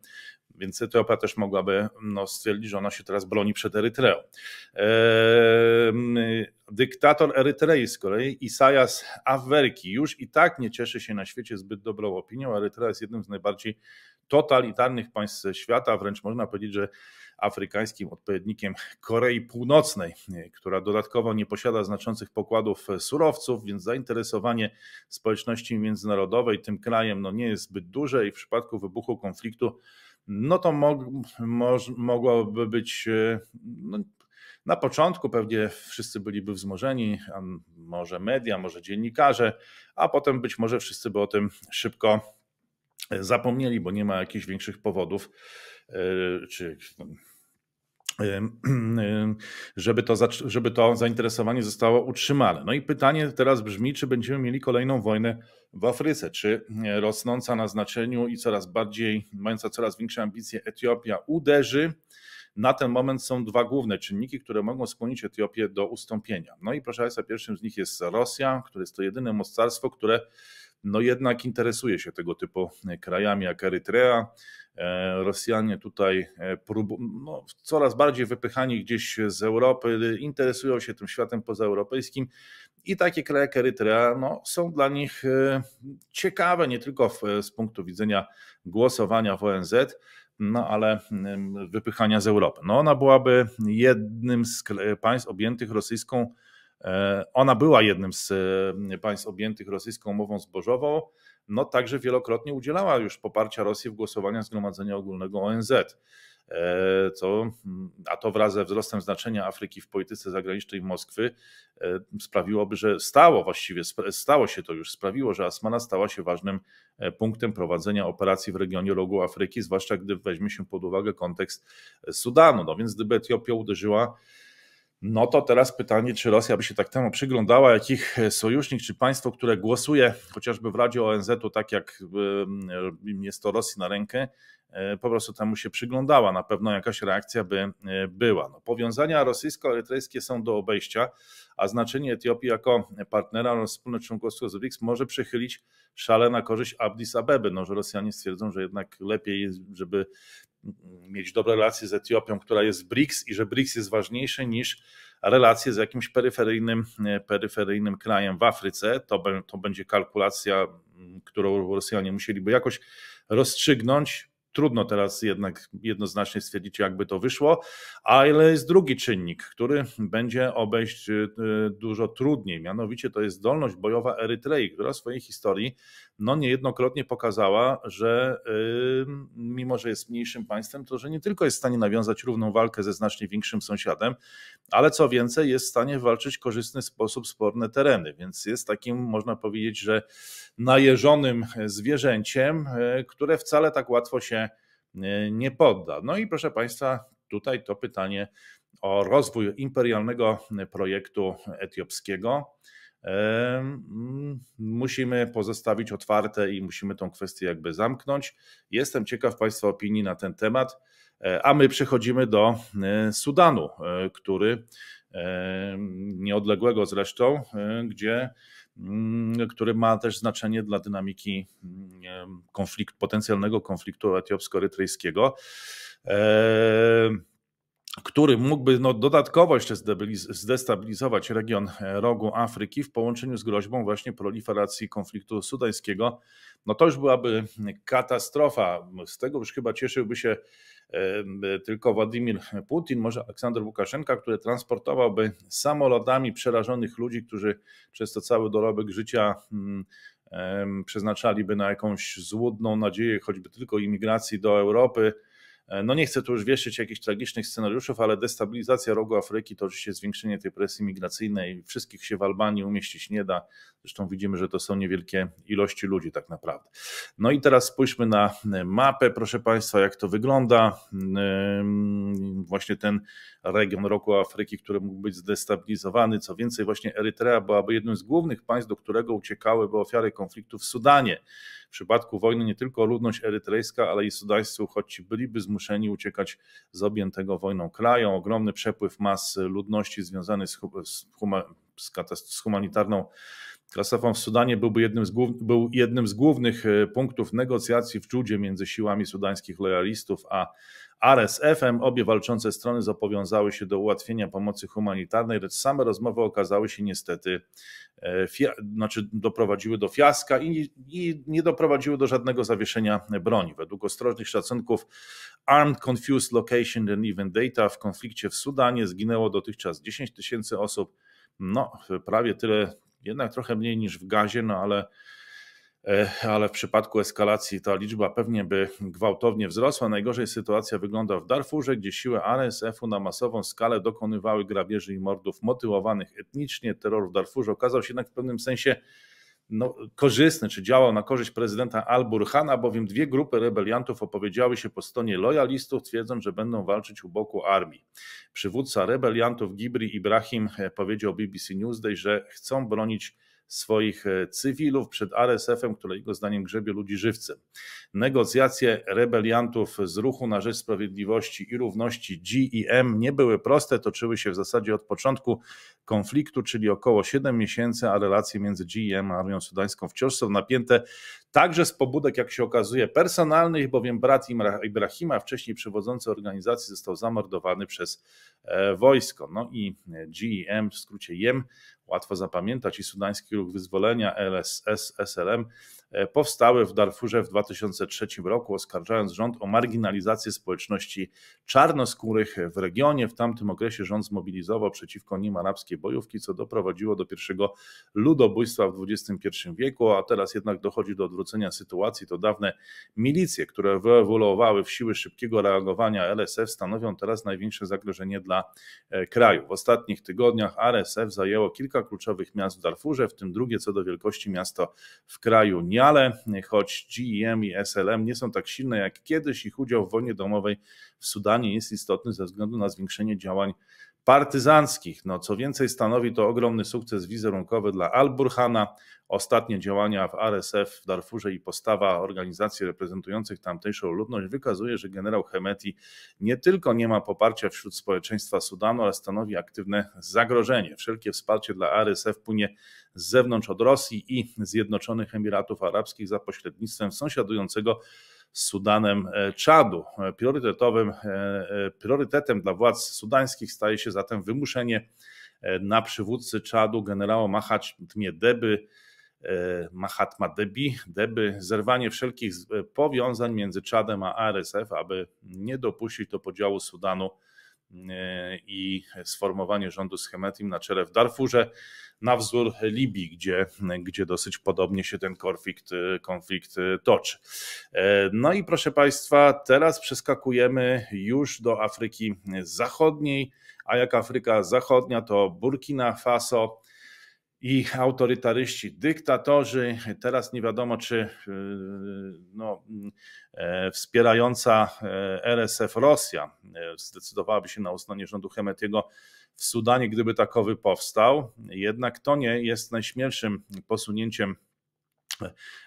Więc Etiopia też mogłaby no, stwierdzić, że ona się teraz broni przed Erytreą. Eee, dyktator Erytrei z kolei, Isaias Awerki, już i tak nie cieszy się na świecie zbyt dobrą opinią. Erytrea jest jednym z najbardziej totalitarnych państw świata, wręcz można powiedzieć, że afrykańskim odpowiednikiem Korei Północnej, która dodatkowo nie posiada znaczących pokładów surowców, więc zainteresowanie społeczności międzynarodowej tym krajem no nie jest zbyt duże i w przypadku wybuchu konfliktu no to mogłoby być e, no, na początku pewnie wszyscy byliby wzmożeni, może media, może dziennikarze, a potem być może wszyscy by o tym szybko e, zapomnieli, bo nie ma jakichś większych powodów e, czy żeby to, żeby to zainteresowanie zostało utrzymane. No i pytanie teraz brzmi, czy będziemy mieli kolejną wojnę w Afryce, czy e, rosnąca na znaczeniu i coraz bardziej, mająca coraz większe ambicje Etiopia uderzy. Na ten moment są dwa główne czynniki, które mogą skłonić Etiopię do ustąpienia. No i proszę Państwa, pierwszym z nich jest Rosja, które jest to jedyne mocarstwo, które no jednak interesuje się tego typu e, krajami jak Erytrea, E, Rosjanie tutaj e, próbu- no, coraz bardziej wypychani gdzieś z Europy, interesują się tym światem pozaeuropejskim i takie kraje jak Erytrea no, są dla nich e, ciekawe, nie tylko z punktu widzenia głosowania w ONZ, no ale mm, wypychania z Europy. No, ona byłaby jednym z państw objętych rosyjską, ona była jednym z państw objętych rosyjską umową zbożową, no także wielokrotnie udzielała już poparcia Rosji w głosowaniach Zgromadzenia Ogólnego ONZ. E, co, mm, a to wraz ze wzrostem znaczenia Afryki w polityce zagranicznej Moskwy e, sprawiłoby, że stało właściwie, stało się to już, sprawiło, że Asmana stała się ważnym e, punktem prowadzenia operacji w regionie rogu Afryki, zwłaszcza gdy weźmie się pod uwagę kontekst Sudanu. No więc gdyby Etiopia uderzyła no to teraz pytanie, czy Rosja by się tak temu przyglądała, jakich sojusznik czy państwo, które głosuje chociażby w Radzie ONZ-u, tak jak jest to Rosji na rękę, e, po prostu temu się przyglądała. Na pewno jakaś reakcja by e, była. No, powiązania rosyjsko-erytrejskie są do obejścia, a znaczenie Etiopii jako partnera oraz wspólne członkostwo z może przychylić szale na korzyść Abdis Abeby. No, że Rosjanie stwierdzą, że jednak lepiej, żeby mieć dobre relacje z Etiopią, która jest BRICS i że BRICS jest ważniejsze niż relacje z jakimś peryferyjnym, e, peryferyjnym krajem w Afryce. To, to będzie kalkulacja, którą Rosjanie musieliby jakoś rozstrzygnąć. Trudno teraz jednak jednoznacznie stwierdzić, jakby to wyszło, ale jest drugi czynnik, który będzie obejść e, dużo trudniej, mianowicie to jest zdolność bojowa Erytrei, która w swojej historii no niejednokrotnie pokazała, że y, mimo, że jest mniejszym państwem, to że nie tylko jest w stanie nawiązać równą walkę ze znacznie większym sąsiadem, ale co więcej, jest w stanie walczyć w korzystny sposób sporne tereny, więc jest takim, można powiedzieć, że najeżonym zwierzęciem, y, które wcale tak łatwo się y, nie podda. No i proszę Państwa, tutaj to pytanie o rozwój imperialnego projektu etiopskiego. Mm, musimy pozostawić otwarte i musimy tą kwestię jakby zamknąć. Jestem ciekaw Państwa opinii na ten temat, e, a my przechodzimy do e, Sudanu, e, który nieodległego zresztą, gdzie mm, który ma też znaczenie dla dynamiki mm, konflikt, potencjalnego konfliktu etiopsko-erytryjskiego. Eee, który mógłby no, dodatkowo jeszcze zdestabilizować region e, rogu Afryki w połączeniu z groźbą właśnie proliferacji konfliktu sudańskiego, no to już byłaby katastrofa. Z tego już chyba cieszyłby się e, tylko Władimir Putin, może Aleksander Łukaszenka, który transportowałby samolotami przerażonych ludzi, którzy przez to cały dorobek życia mm, przeznaczaliby na jakąś złudną nadzieję choćby tylko imigracji do Europy E, no nie chcę tu już wieszyć jakichś tragicznych scenariuszów, ale destabilizacja rogu Afryki to oczywiście zwiększenie tej presji migracyjnej. Wszystkich się w Albanii umieścić nie da. Zresztą widzimy, że to są niewielkie ilości ludzi tak naprawdę. No i teraz spójrzmy na mapę, proszę Państwa, jak to wygląda. Właśnie ten region roku Afryki, który mógł być zdestabilizowany. Co więcej, właśnie Erytrea byłaby jednym z głównych państw, do którego uciekałyby ofiary konfliktu w Sudanie. W przypadku wojny nie tylko ludność erytrejska, ale i sudańscy uchodźcy byliby zmuszeni uciekać z objętego wojną kraju. Ogromny przepływ mas ludności związany z, z, z humanitarną Kasafan w Sudanie byłby jednym z, głów, był jednym z głównych e, punktów negocjacji w Dżudzie między siłami sudańskich lojalistów a RSF-em. Obie walczące strony zobowiązały się do ułatwienia pomocy humanitarnej, lecz same rozmowy okazały się niestety, e, fia, znaczy doprowadziły do fiaska i, i nie doprowadziły do żadnego zawieszenia broni. Według ostrożnych szacunków Armed Confused Location and Even Data w konflikcie w Sudanie zginęło dotychczas 10 tysięcy osób. No, prawie tyle jednak trochę mniej niż w gazie, no ale, e, ale w przypadku eskalacji ta liczba pewnie by gwałtownie wzrosła. Najgorzej sytuacja wygląda w Darfurze, gdzie siły RSF-u na masową skalę dokonywały grabieży i mordów motywowanych etnicznie. Terror w Darfurze okazał się jednak w pewnym sensie no, korzystny, czy działał na korzyść prezydenta Al-Burhana, bowiem dwie grupy rebeliantów opowiedziały się po stronie lojalistów, twierdząc, że będą walczyć u boku armii. Przywódca rebeliantów Gibri Ibrahim e, powiedział BBC Newsday, że chcą bronić swoich e, cywilów przed RSF-em, które jego zdaniem grzebie ludzi żywcem. Negocjacje rebeliantów z ruchu na rzecz sprawiedliwości i równości GIM e nie były proste, toczyły się w zasadzie od początku konfliktu, czyli około 7 miesięcy, a relacje między GIM e a Armią Sudańską wciąż są napięte. Także z pobudek, jak się okazuje, personalnych, bowiem brat Ibrahima, wcześniej przewodzący organizacji, został zamordowany przez e, wojsko. No i GEM, w skrócie JEM, łatwo zapamiętać, i sudański ruch wyzwolenia LSS, SLM powstały w Darfurze w 2003 roku, oskarżając rząd o marginalizację społeczności czarnoskórych w regionie. W tamtym okresie rząd zmobilizował przeciwko nim arabskie bojówki, co doprowadziło do pierwszego ludobójstwa w XXI wieku, a teraz jednak dochodzi do odwrócenia sytuacji. To dawne milicje, które wyewoluowały w siły szybkiego reagowania LSF, stanowią teraz największe zagrożenie dla e, kraju. W ostatnich tygodniach RSF zajęło kilka kluczowych miast w Darfurze, w tym drugie co do wielkości miasto w kraju. Nie ale choć GEM i SLM nie są tak silne jak kiedyś, ich udział w wojnie domowej w Sudanie jest istotny ze względu na zwiększenie działań partyzanckich. No, co więcej, stanowi to ogromny sukces wizerunkowy dla Al-Burhana. Ostatnie działania w RSF w Darfurze i postawa organizacji reprezentujących tamtejszą ludność wykazuje, że generał Hemeti nie tylko nie ma poparcia wśród społeczeństwa Sudanu, ale stanowi aktywne zagrożenie. Wszelkie wsparcie dla RSF płynie z zewnątrz od Rosji i Zjednoczonych Emiratów Arabskich za pośrednictwem sąsiadującego z Sudanem e, Czadu. E, priorytetowym, e, priorytetem dla władz sudańskich staje się zatem wymuszenie na przywódcy Czadu generała Mahatmie Deby, Mahatma Debi, Deby zerwanie wszelkich powiązań między Czadem a RSF, aby nie dopuścić do podziału Sudanu E, i sformowanie rządu z Hemetim na czele w Darfurze, na wzór Libii, gdzie, gdzie dosyć podobnie się ten konflikt, konflikt toczy. E, no i proszę Państwa, teraz przeskakujemy już do Afryki Zachodniej, a jak Afryka Zachodnia to Burkina Faso, i autorytaryści, dyktatorzy, teraz nie wiadomo czy e, no, e, wspierająca e, RSF Rosja zdecydowałaby się na uznanie rządu Hemetiego w Sudanie, gdyby takowy powstał. Jednak to nie jest najśmielszym posunięciem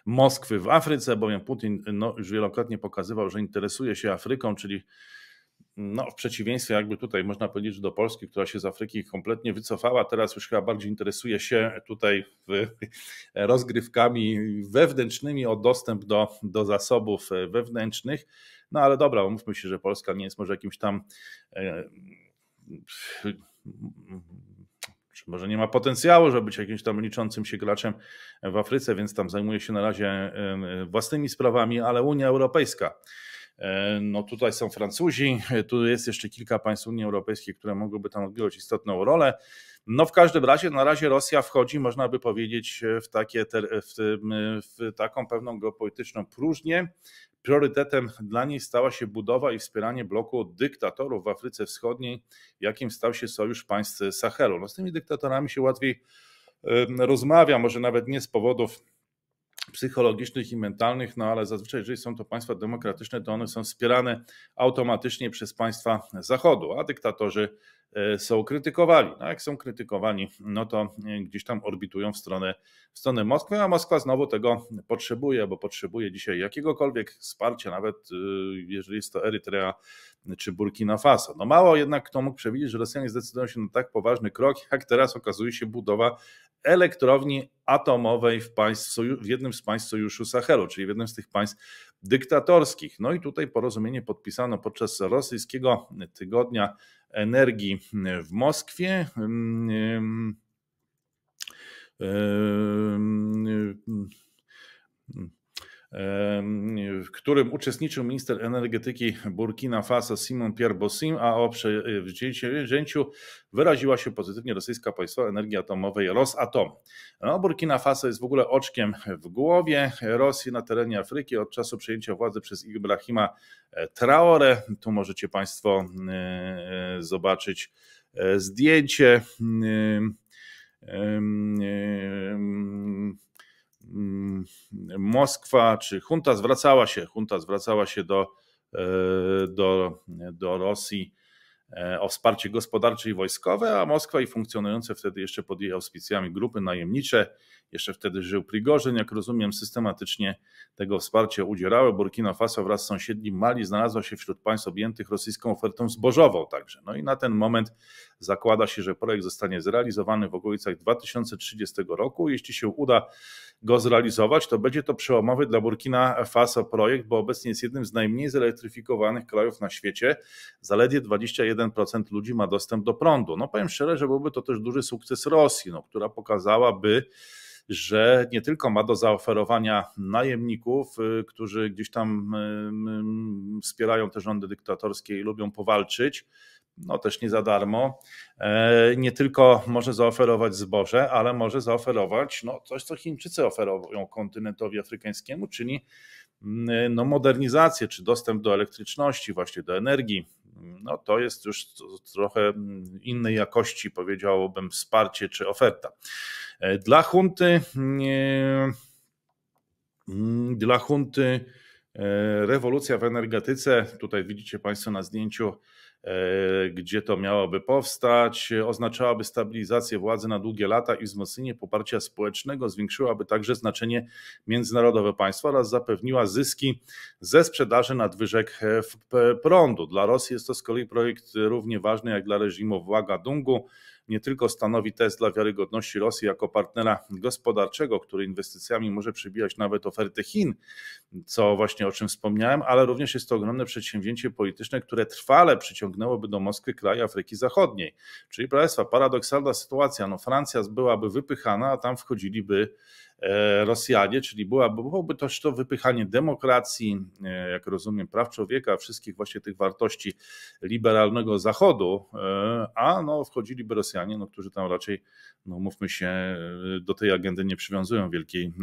Moskwy w Afryce, bowiem Putin no, już wielokrotnie pokazywał, że interesuje się Afryką, czyli no, w przeciwieństwie jakby tutaj można powiedzieć do Polski, która się z Afryki kompletnie wycofała, teraz już chyba bardziej interesuje się tutaj [laughs] rozgrywkami wewnętrznymi o dostęp do, do zasobów wewnętrznych. No ale dobra, mówmy się, że Polska nie jest może jakimś tam. E, czy może nie ma potencjału, żeby być jakimś tam liczącym się graczem w Afryce, więc tam zajmuje się na razie e, własnymi sprawami, ale Unia Europejska E, no tutaj są Francuzi, [laughs] tu jest jeszcze kilka państw Unii Europejskiej, które mogłyby tam odgrywać istotną rolę. No w każdym razie na razie Rosja wchodzi, można by powiedzieć, w, takie, w, w taką pewną geopolityczną próżnię. Priorytetem dla niej stała się budowa i wspieranie bloku dyktatorów w Afryce Wschodniej, jakim stał się sojusz państw Sahelu. No z tymi dyktatorami się łatwiej rozmawia, może nawet nie z powodów psychologicznych i mentalnych, no ale zazwyczaj, jeżeli są to państwa demokratyczne, to one są wspierane automatycznie przez państwa Zachodu, a dyktatorzy e, są krytykowani. No jak są krytykowani, no to e, gdzieś tam orbitują w stronę, w stronę Moskwy, a Moskwa znowu tego potrzebuje, bo potrzebuje dzisiaj jakiegokolwiek wsparcia, nawet e, jeżeli jest to Erytrea czy Burkina Faso. No mało jednak kto mógł przewidzieć, że Rosjanie zdecydują się na tak poważny krok, jak teraz okazuje się budowa elektrowni atomowej w, państw, w jednym z państw Sojuszu Sahelu, czyli w jednym z tych państw dyktatorskich. No i tutaj porozumienie podpisano podczas rosyjskiego tygodnia energii w Moskwie którym uczestniczył minister energetyki Burkina Faso Simon Pierre Bossim, a o przejęciu wyraziła się pozytywnie rosyjska państwowa energii atomowej Rosatom. No, Burkina Faso jest w ogóle oczkiem w głowie Rosji na terenie Afryki od czasu przejęcia władzy przez Ibrahima Traore. Tu możecie Państwo e, e, zobaczyć e, zdjęcie. Mm, Moskwa czy junta zwracała się, junta zwracała się do, e, do, do Rosji e, o wsparcie gospodarcze i wojskowe, a Moskwa i funkcjonujące wtedy jeszcze pod jej auspicjami grupy najemnicze, jeszcze wtedy żył Prigorzyn, jak rozumiem, systematycznie tego wsparcia udzielały. Burkina Faso wraz z sąsiednim Mali znalazła się wśród państw objętych rosyjską ofertą zbożową także. No i na ten moment Zakłada się, że projekt zostanie zrealizowany w okolicach 2030 roku. Jeśli się uda go zrealizować, to będzie to przełomowy dla Burkina Faso projekt, bo obecnie jest jednym z najmniej zelektryfikowanych krajów na świecie. Zaledwie 21% ludzi ma dostęp do prądu. No powiem szczerze, że byłby to też duży sukces Rosji, no, która pokazałaby, że nie tylko ma do zaoferowania najemników, y, którzy gdzieś tam y, wspierają te rządy dyktatorskie i lubią powalczyć, no też nie za darmo, e, nie tylko może zaoferować zboże, ale może zaoferować no, coś, co Chińczycy oferują kontynentowi afrykańskiemu, czyli mm, no, modernizację czy dostęp do elektryczności, właśnie do energii. No, to jest już trochę mm, innej jakości, powiedziałbym, wsparcie czy oferta. E, dla hunty, mm, dla hunty e, rewolucja w energetyce, tutaj widzicie Państwo na zdjęciu, E, gdzie to miałoby powstać, oznaczałaby stabilizację władzy na długie lata i wzmocnienie poparcia społecznego, zwiększyłaby także znaczenie międzynarodowe państwa oraz zapewniła zyski ze sprzedaży nadwyżek e, prądu. Dla Rosji jest to z kolei projekt równie ważny jak dla reżimu w dungu. nie tylko stanowi test dla wiarygodności Rosji jako partnera gospodarczego, który inwestycjami może przybijać nawet oferty Chin, co właśnie o czym wspomniałem, ale również jest to ogromne przedsięwzięcie polityczne, które trwale przyciąga ciągnęłoby do Moskwy kraje Afryki Zachodniej. Czyli, proszę Państwa, paradoksalna sytuacja. No, Francja byłaby wypychana, a tam wchodziliby E, Rosjanie, czyli byłoby też to wypychanie demokracji, e, jak rozumiem, praw człowieka, wszystkich właśnie tych wartości liberalnego Zachodu, e, a no wchodziliby Rosjanie, no, którzy tam raczej, no mówmy się, do tej agendy nie przywiązują wielkiej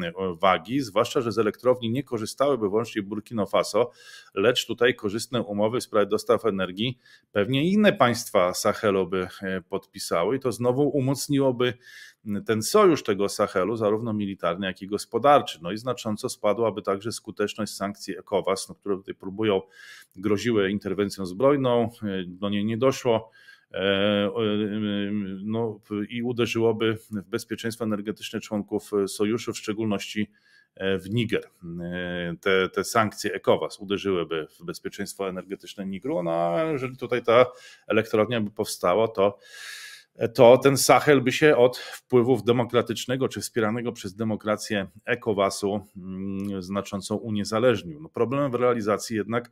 wagi, zwłaszcza, że z elektrowni nie korzystałyby wyłącznie Burkina Faso, lecz tutaj korzystne umowy w sprawie dostaw energii pewnie inne państwa Sahelu by podpisały i to znowu umocniłoby ten sojusz tego Sahelu, zarówno militarny, jak i gospodarczy. No i znacząco spadłaby także skuteczność sankcji ECOWAS, no, które tutaj próbują, groziły interwencją zbrojną, e, do niej nie doszło e, e, no, i uderzyłoby w bezpieczeństwo energetyczne członków sojuszu, w szczególności w Niger. Te, te sankcje ECOWAS uderzyłyby w bezpieczeństwo energetyczne Nigru, no, a jeżeli tutaj ta elektrownia by powstała, to to ten Sahel by się od wpływów demokratycznego czy wspieranego przez demokrację ECOWAS-u mm, znacząco uniezależnił. No problemem w realizacji jednak,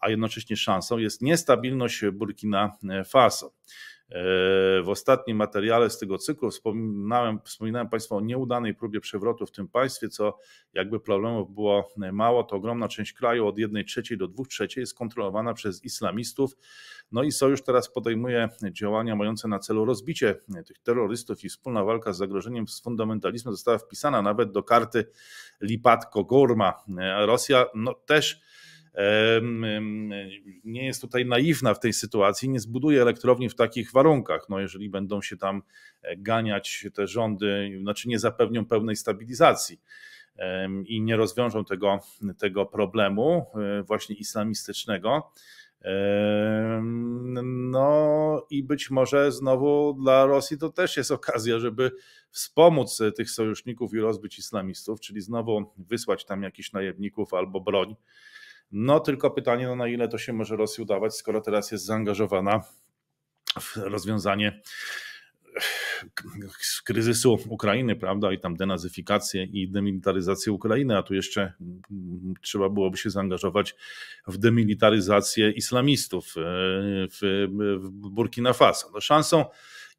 a jednocześnie szansą jest niestabilność Burkina Faso. E, w ostatnim materiale z tego cyklu wspominałem, wspominałem Państwu o nieudanej próbie przewrotu w tym państwie, co jakby problemów było mało, to ogromna część kraju od 1 trzeciej do 2 trzeciej jest kontrolowana przez islamistów, no i sojusz teraz podejmuje działania mające na celu rozbicie tych terrorystów i wspólna walka z zagrożeniem z fundamentalizmem została wpisana nawet do karty Lipatko-Gorma. Rosja no też nie jest tutaj naiwna w tej sytuacji, nie zbuduje elektrowni w takich warunkach. No jeżeli będą się tam e, ganiać te rządy, znaczy nie zapewnią pełnej stabilizacji i nie rozwiążą tego, tego problemu e, właśnie islamistycznego, no i być może znowu dla Rosji to też jest okazja, żeby wspomóc e, tych sojuszników i rozbić islamistów, czyli znowu wysłać tam jakichś najemników albo broń. No tylko pytanie, no na ile to się może Rosji udawać, skoro teraz jest zaangażowana w rozwiązanie z kryzysu Ukrainy, prawda, i tam denazyfikację i demilitaryzację Ukrainy, a tu jeszcze mm, trzeba byłoby się zaangażować w demilitaryzację islamistów e, w, w Burkina Faso. No szansą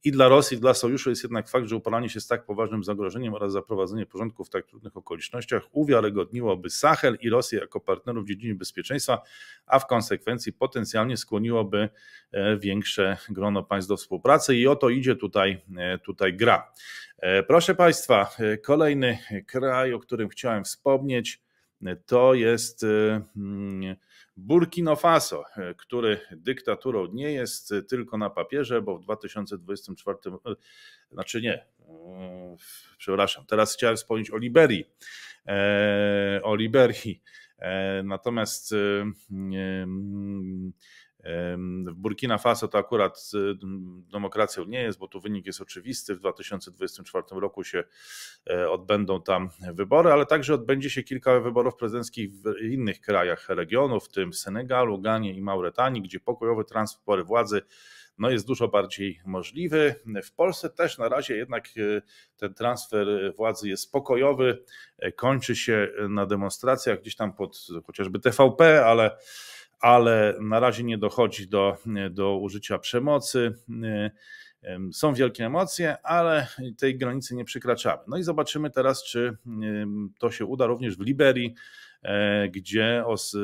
i dla Rosji, i dla sojuszu jest jednak fakt, że uporanie się z tak poważnym zagrożeniem oraz zaprowadzenie porządku w tak trudnych okolicznościach uwiarygodniłoby Sahel i Rosję jako partnerów w dziedzinie bezpieczeństwa, a w konsekwencji potencjalnie skłoniłoby e, większe grono państw do współpracy i o to idzie tutaj, e, tutaj gra. E, proszę Państwa, kolejny kraj, o którym chciałem wspomnieć, to jest. Hmm, Burkina Faso, który dyktaturą nie jest tylko na papierze, bo w 2024, e, znaczy nie, przepraszam, teraz chciałem wspomnieć o Liberii, e, o Liberii, e, natomiast w Burkina Faso to akurat demokracją nie jest, bo tu wynik jest oczywisty. W 2024 roku się e, odbędą tam wybory, ale także odbędzie się kilka wyborów prezydenckich w innych krajach regionu, w tym Senegalu, Ganie i Mauretanii, gdzie pokojowy transfer władzy no jest dużo bardziej możliwy. W Polsce też na razie jednak e, ten transfer władzy jest spokojowy, e, kończy się na demonstracjach gdzieś tam pod chociażby TVP, ale ale na razie nie dochodzi do, do użycia przemocy. Są wielkie emocje, ale tej granicy nie przekraczamy. No i zobaczymy teraz, czy to się uda również w Liberii, e, gdzie os, y, y,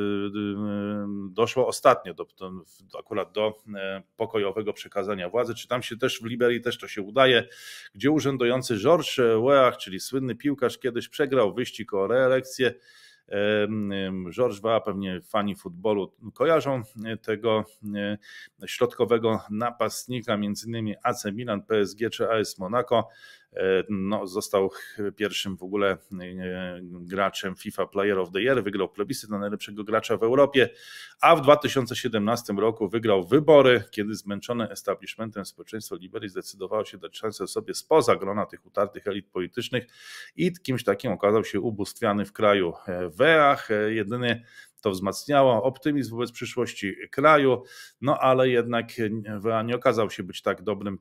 doszło ostatnio do, akurat do e, pokojowego przekazania władzy. Czy tam się też w Liberii też to się udaje, gdzie urzędujący George Weah, czyli słynny piłkarz, kiedyś przegrał wyścig o reelekcję George Weah, pewnie fani futbolu kojarzą e, tego e, środkowego napastnika, między innymi AC Milan, PSG czy AS Monaco. E, no, został pierwszym w ogóle e, graczem FIFA Player of the Year, wygrał plebiscyt na najlepszego gracza w Europie, a w 2017 roku wygrał wybory, kiedy zmęczone establishmentem społeczeństwo Liberii zdecydowało się dać szansę sobie spoza grona tych utartych elit politycznych i kimś takim okazał się ubóstwiany w kraju e, Weach. Jedyny to wzmacniało, optymizm wobec przyszłości kraju, no ale jednak nie okazał się być tak dobrym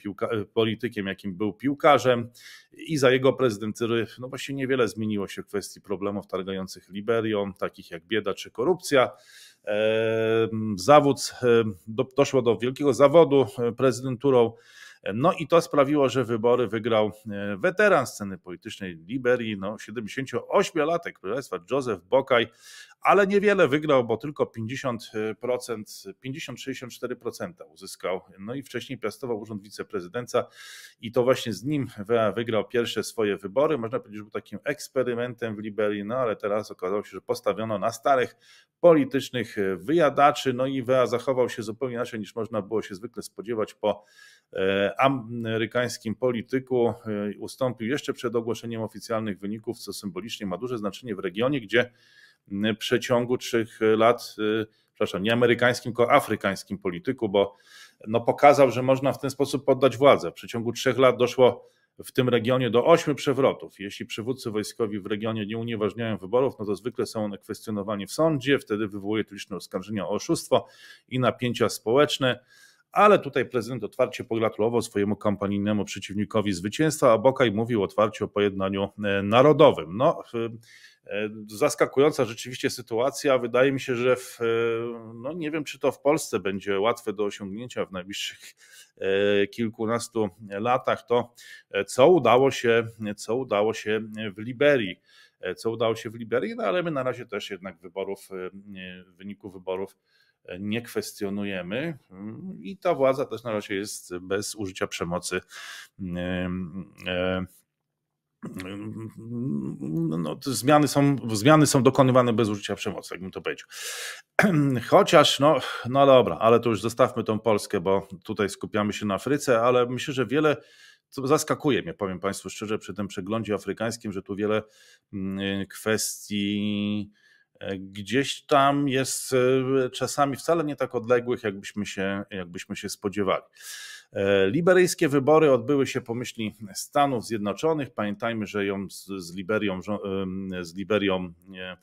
politykiem, jakim był piłkarzem i za jego prezydentury no właśnie niewiele zmieniło się w kwestii problemów targających Liberią, takich jak bieda czy korupcja. Zawód, doszło do wielkiego zawodu e, prezydenturą, no i to sprawiło, że wybory wygrał e, weteran sceny politycznej Liberii, no 78-latek Państwa, Joseph Bokaj, ale niewiele wygrał, bo tylko 50%, 50-64% uzyskał. No i wcześniej piastował urząd wiceprezydenta i to właśnie z nim Wea wygrał pierwsze swoje wybory. Można powiedzieć, że był takim eksperymentem w Liberii, no ale teraz okazało się, że postawiono na starych politycznych wyjadaczy, no i Wea zachował się zupełnie inaczej niż można było się zwykle spodziewać po e, amerykańskim polityku. E, ustąpił jeszcze przed ogłoszeniem oficjalnych wyników, co symbolicznie ma duże znaczenie w regionie, gdzie przeciągu trzech lat, y, przepraszam, nie amerykańskim, tylko afrykańskim polityku, bo no pokazał, że można w ten sposób poddać władzę. W przeciągu trzech lat doszło w tym regionie do ośmiu przewrotów. Jeśli przywódcy wojskowi w regionie nie unieważniają wyborów, no to zwykle są one kwestionowani w sądzie, wtedy wywołuje to liczne oskarżenia o oszustwo i napięcia społeczne. Ale tutaj prezydent otwarcie pogratulował swojemu kampanijnemu przeciwnikowi zwycięstwa, a Bokaj mówił otwarcie o pojednaniu e, narodowym. No, E, zaskakująca rzeczywiście sytuacja. Wydaje mi się, że w, e, no nie wiem, czy to w Polsce będzie łatwe do osiągnięcia w najbliższych e, kilkunastu latach. To, co udało się, co udało się w Liberii co udało się w Liberii, no ale my na razie też jednak wyborów, wyniku wyborów nie kwestionujemy mm, i ta władza też na razie jest bez użycia przemocy mm, no, no zmiany, są, zmiany są dokonywane bez użycia przemocy, jakbym to powiedział. [clears throat] Chociaż, no, no dobra, ale to już zostawmy tą Polskę, bo tutaj skupiamy się na Afryce, ale myślę, że wiele co zaskakuje mnie, powiem Państwu szczerze, przy tym przeglądzie afrykańskim, że tu wiele mm, kwestii e, gdzieś tam jest e, czasami wcale nie tak odległych, jakbyśmy się, jakbyśmy się spodziewali. E, liberyjskie wybory odbyły się po myśli Stanów Zjednoczonych. Pamiętajmy, że ją z, z Liberią, e, z Liberią e,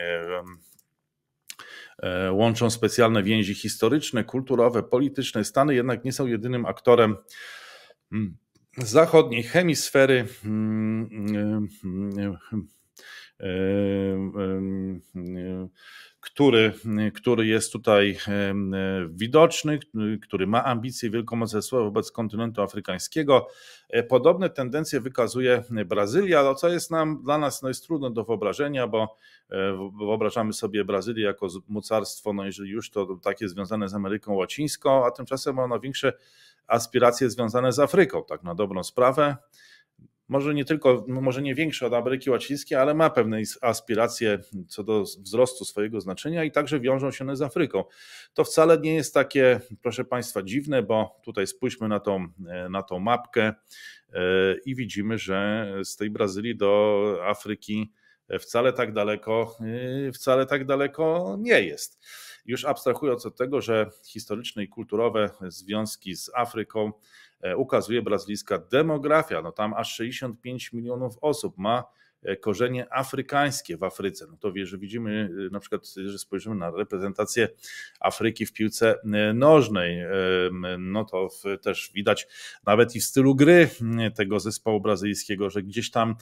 e, e, łączą specjalne więzi historyczne, kulturowe, polityczne. Stany jednak nie są jedynym aktorem hmm, zachodniej hemisfery hmm, hmm, który, który jest tutaj widoczny, który ma ambicje wielkomocarstwa wobec kontynentu afrykańskiego. E, podobne tendencje wykazuje Brazylia, co jest nam, dla nas no jest trudno do wyobrażenia, bo e, wyobrażamy sobie Brazylię jako mocarstwo, no jeżeli już to takie związane z Ameryką Łacińską, a tymczasem ma ona większe aspiracje związane z Afryką, tak na dobrą sprawę może nie tylko, no może nie większe od Ameryki Łacińskiej, ale ma pewne aspiracje co do wzrostu swojego znaczenia i także wiążą się one z Afryką. To wcale nie jest takie, proszę Państwa, dziwne, bo tutaj spójrzmy na tą, e, na tą mapkę e, i widzimy, że z tej Brazylii do Afryki e, wcale tak daleko, wcale tak daleko nie jest. Już abstrahując od tego, że historyczne i kulturowe związki z Afryką E, ukazuje brazylijska demografia. No tam aż 65 milionów osób ma e, korzenie afrykańskie w Afryce. No to wiesz, widzimy e, na przykład, że spojrzymy na reprezentację Afryki w piłce nożnej, no to w, też widać nawet i w stylu gry tego zespołu brazylijskiego, że gdzieś tam,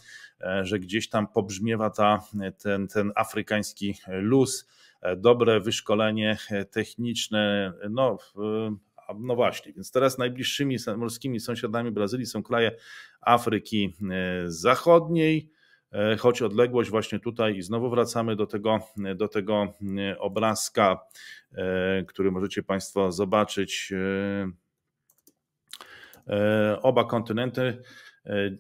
że gdzieś tam pobrzmiewa ta, ten, ten afrykański luz, dobre wyszkolenie techniczne, no a no właśnie, więc teraz najbliższymi morskimi sąsiadami Brazylii są kraje Afryki e, Zachodniej, e, choć odległość właśnie tutaj i znowu wracamy do tego, e, do tego obrazka, który możecie Państwo zobaczyć. Oba kontynenty E,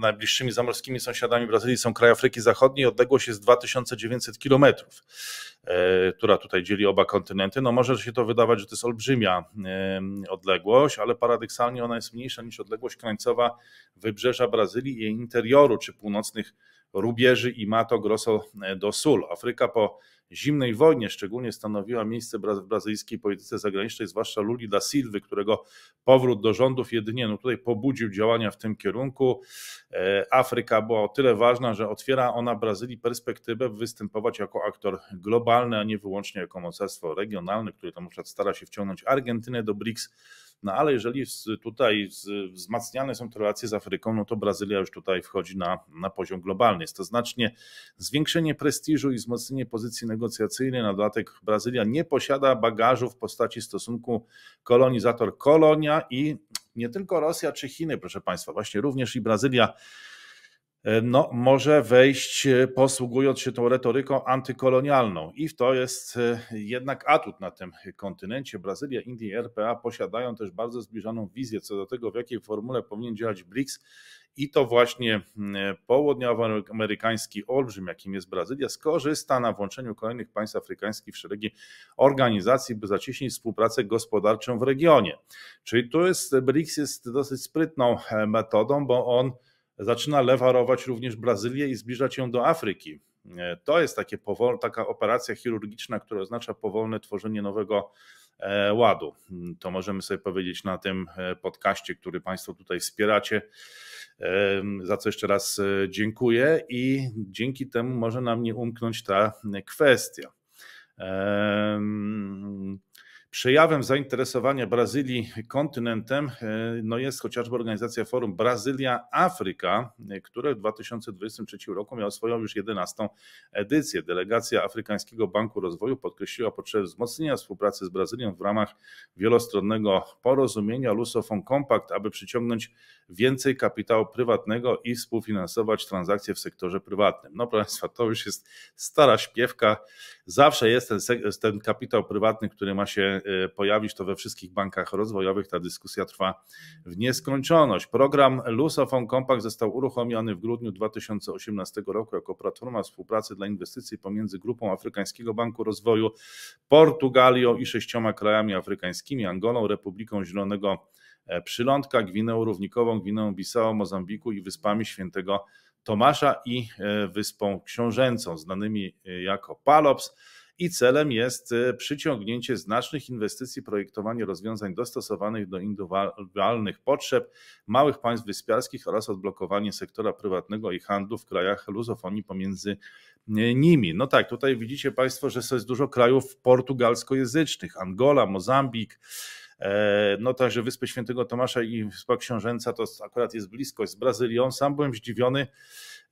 najbliższymi zamorskimi sąsiadami Brazylii są kraje Afryki Zachodniej, odległość jest 2900 kilometrów, e, która tutaj dzieli oba kontynenty. No może się to wydawać, że to jest olbrzymia e, odległość, ale paradoksalnie ona jest mniejsza niż odległość krańcowa wybrzeża Brazylii i jej interioru, czy północnych rubieży i Mato Grosso do Sul. Afryka po zimnej wojnie szczególnie stanowiła miejsce w brazylijskiej polityce zagranicznej, zwłaszcza Luli da Silva, którego powrót do rządów jedynie no tutaj pobudził działania w tym kierunku. E, Afryka była o tyle ważna, że otwiera ona Brazylii perspektywę występować jako aktor globalny, a nie wyłącznie jako mocarstwo regionalne, które tam na przykład stara się wciągnąć Argentynę do BRICS no ale jeżeli tutaj wzmacniane są te relacje z Afryką, no to Brazylia już tutaj wchodzi na, na poziom globalny. Jest to znacznie zwiększenie prestiżu i wzmocnienie pozycji negocjacyjnej. Na dodatek Brazylia nie posiada bagażu w postaci stosunku kolonizator-kolonia i nie tylko Rosja czy Chiny, proszę Państwa, właśnie również i Brazylia E, no, może wejść e, posługując się tą retoryką antykolonialną. I to jest e, jednak atut na tym kontynencie. Brazylia, Indie i RPA posiadają też bardzo zbliżoną wizję co do tego, w jakiej formule powinien działać BRICS. I to właśnie południowoamerykański olbrzym, jakim jest Brazylia, skorzysta na włączeniu kolejnych państw afrykańskich w szeregi organizacji, by zacieśnić współpracę gospodarczą w regionie. Czyli tu jest, BRICS jest dosyć sprytną metodą, bo on zaczyna lewarować również Brazylię i zbliżać ją do Afryki. E, to jest takie powol, taka operacja chirurgiczna, która oznacza powolne tworzenie nowego e, ładu. Mm, to możemy sobie powiedzieć na tym e, podcaście, który Państwo tutaj wspieracie, za co jeszcze raz dziękuję i dzięki temu może nam nie umknąć ta kwestia. Przejawem zainteresowania Brazylii kontynentem e, no jest chociażby organizacja Forum Brazylia Afryka, e, które w 2023 roku miało swoją już 11 edycję. Delegacja Afrykańskiego Banku Rozwoju podkreśliła potrzebę wzmocnienia współpracy z Brazylią w ramach wielostronnego porozumienia Lusofon Compact, aby przyciągnąć więcej kapitału prywatnego i współfinansować transakcje w sektorze prywatnym. No proszę Państwa, to już jest stara śpiewka. Zawsze jest ten, ten kapitał prywatny, który ma się Y, pojawić, to we wszystkich bankach rozwojowych ta dyskusja trwa w nieskończoność. Program Lusophone Compact został uruchomiony w grudniu 2018 roku jako platforma współpracy dla inwestycji pomiędzy Grupą Afrykańskiego Banku Rozwoju, Portugalią i sześcioma krajami afrykańskimi, Angolą, Republiką Zielonego Przylądka, Gwineą Równikową, Gwineą Bissau, Mozambiku i Wyspami Świętego Tomasza i y, Wyspą Książęcą, znanymi y, jako Palops i celem jest y, przyciągnięcie znacznych inwestycji, projektowanie rozwiązań dostosowanych do indywidualnych potrzeb małych państw wyspiarskich oraz odblokowanie sektora prywatnego i handlu w krajach luzofonii pomiędzy y, nimi. No tak, tutaj widzicie Państwo, że jest dużo krajów portugalskojęzycznych, Angola, Mozambik, e, no także Wyspy Świętego Tomasza i Wyspa Książęca to akurat jest bliskość z Brazylią. Sam byłem zdziwiony,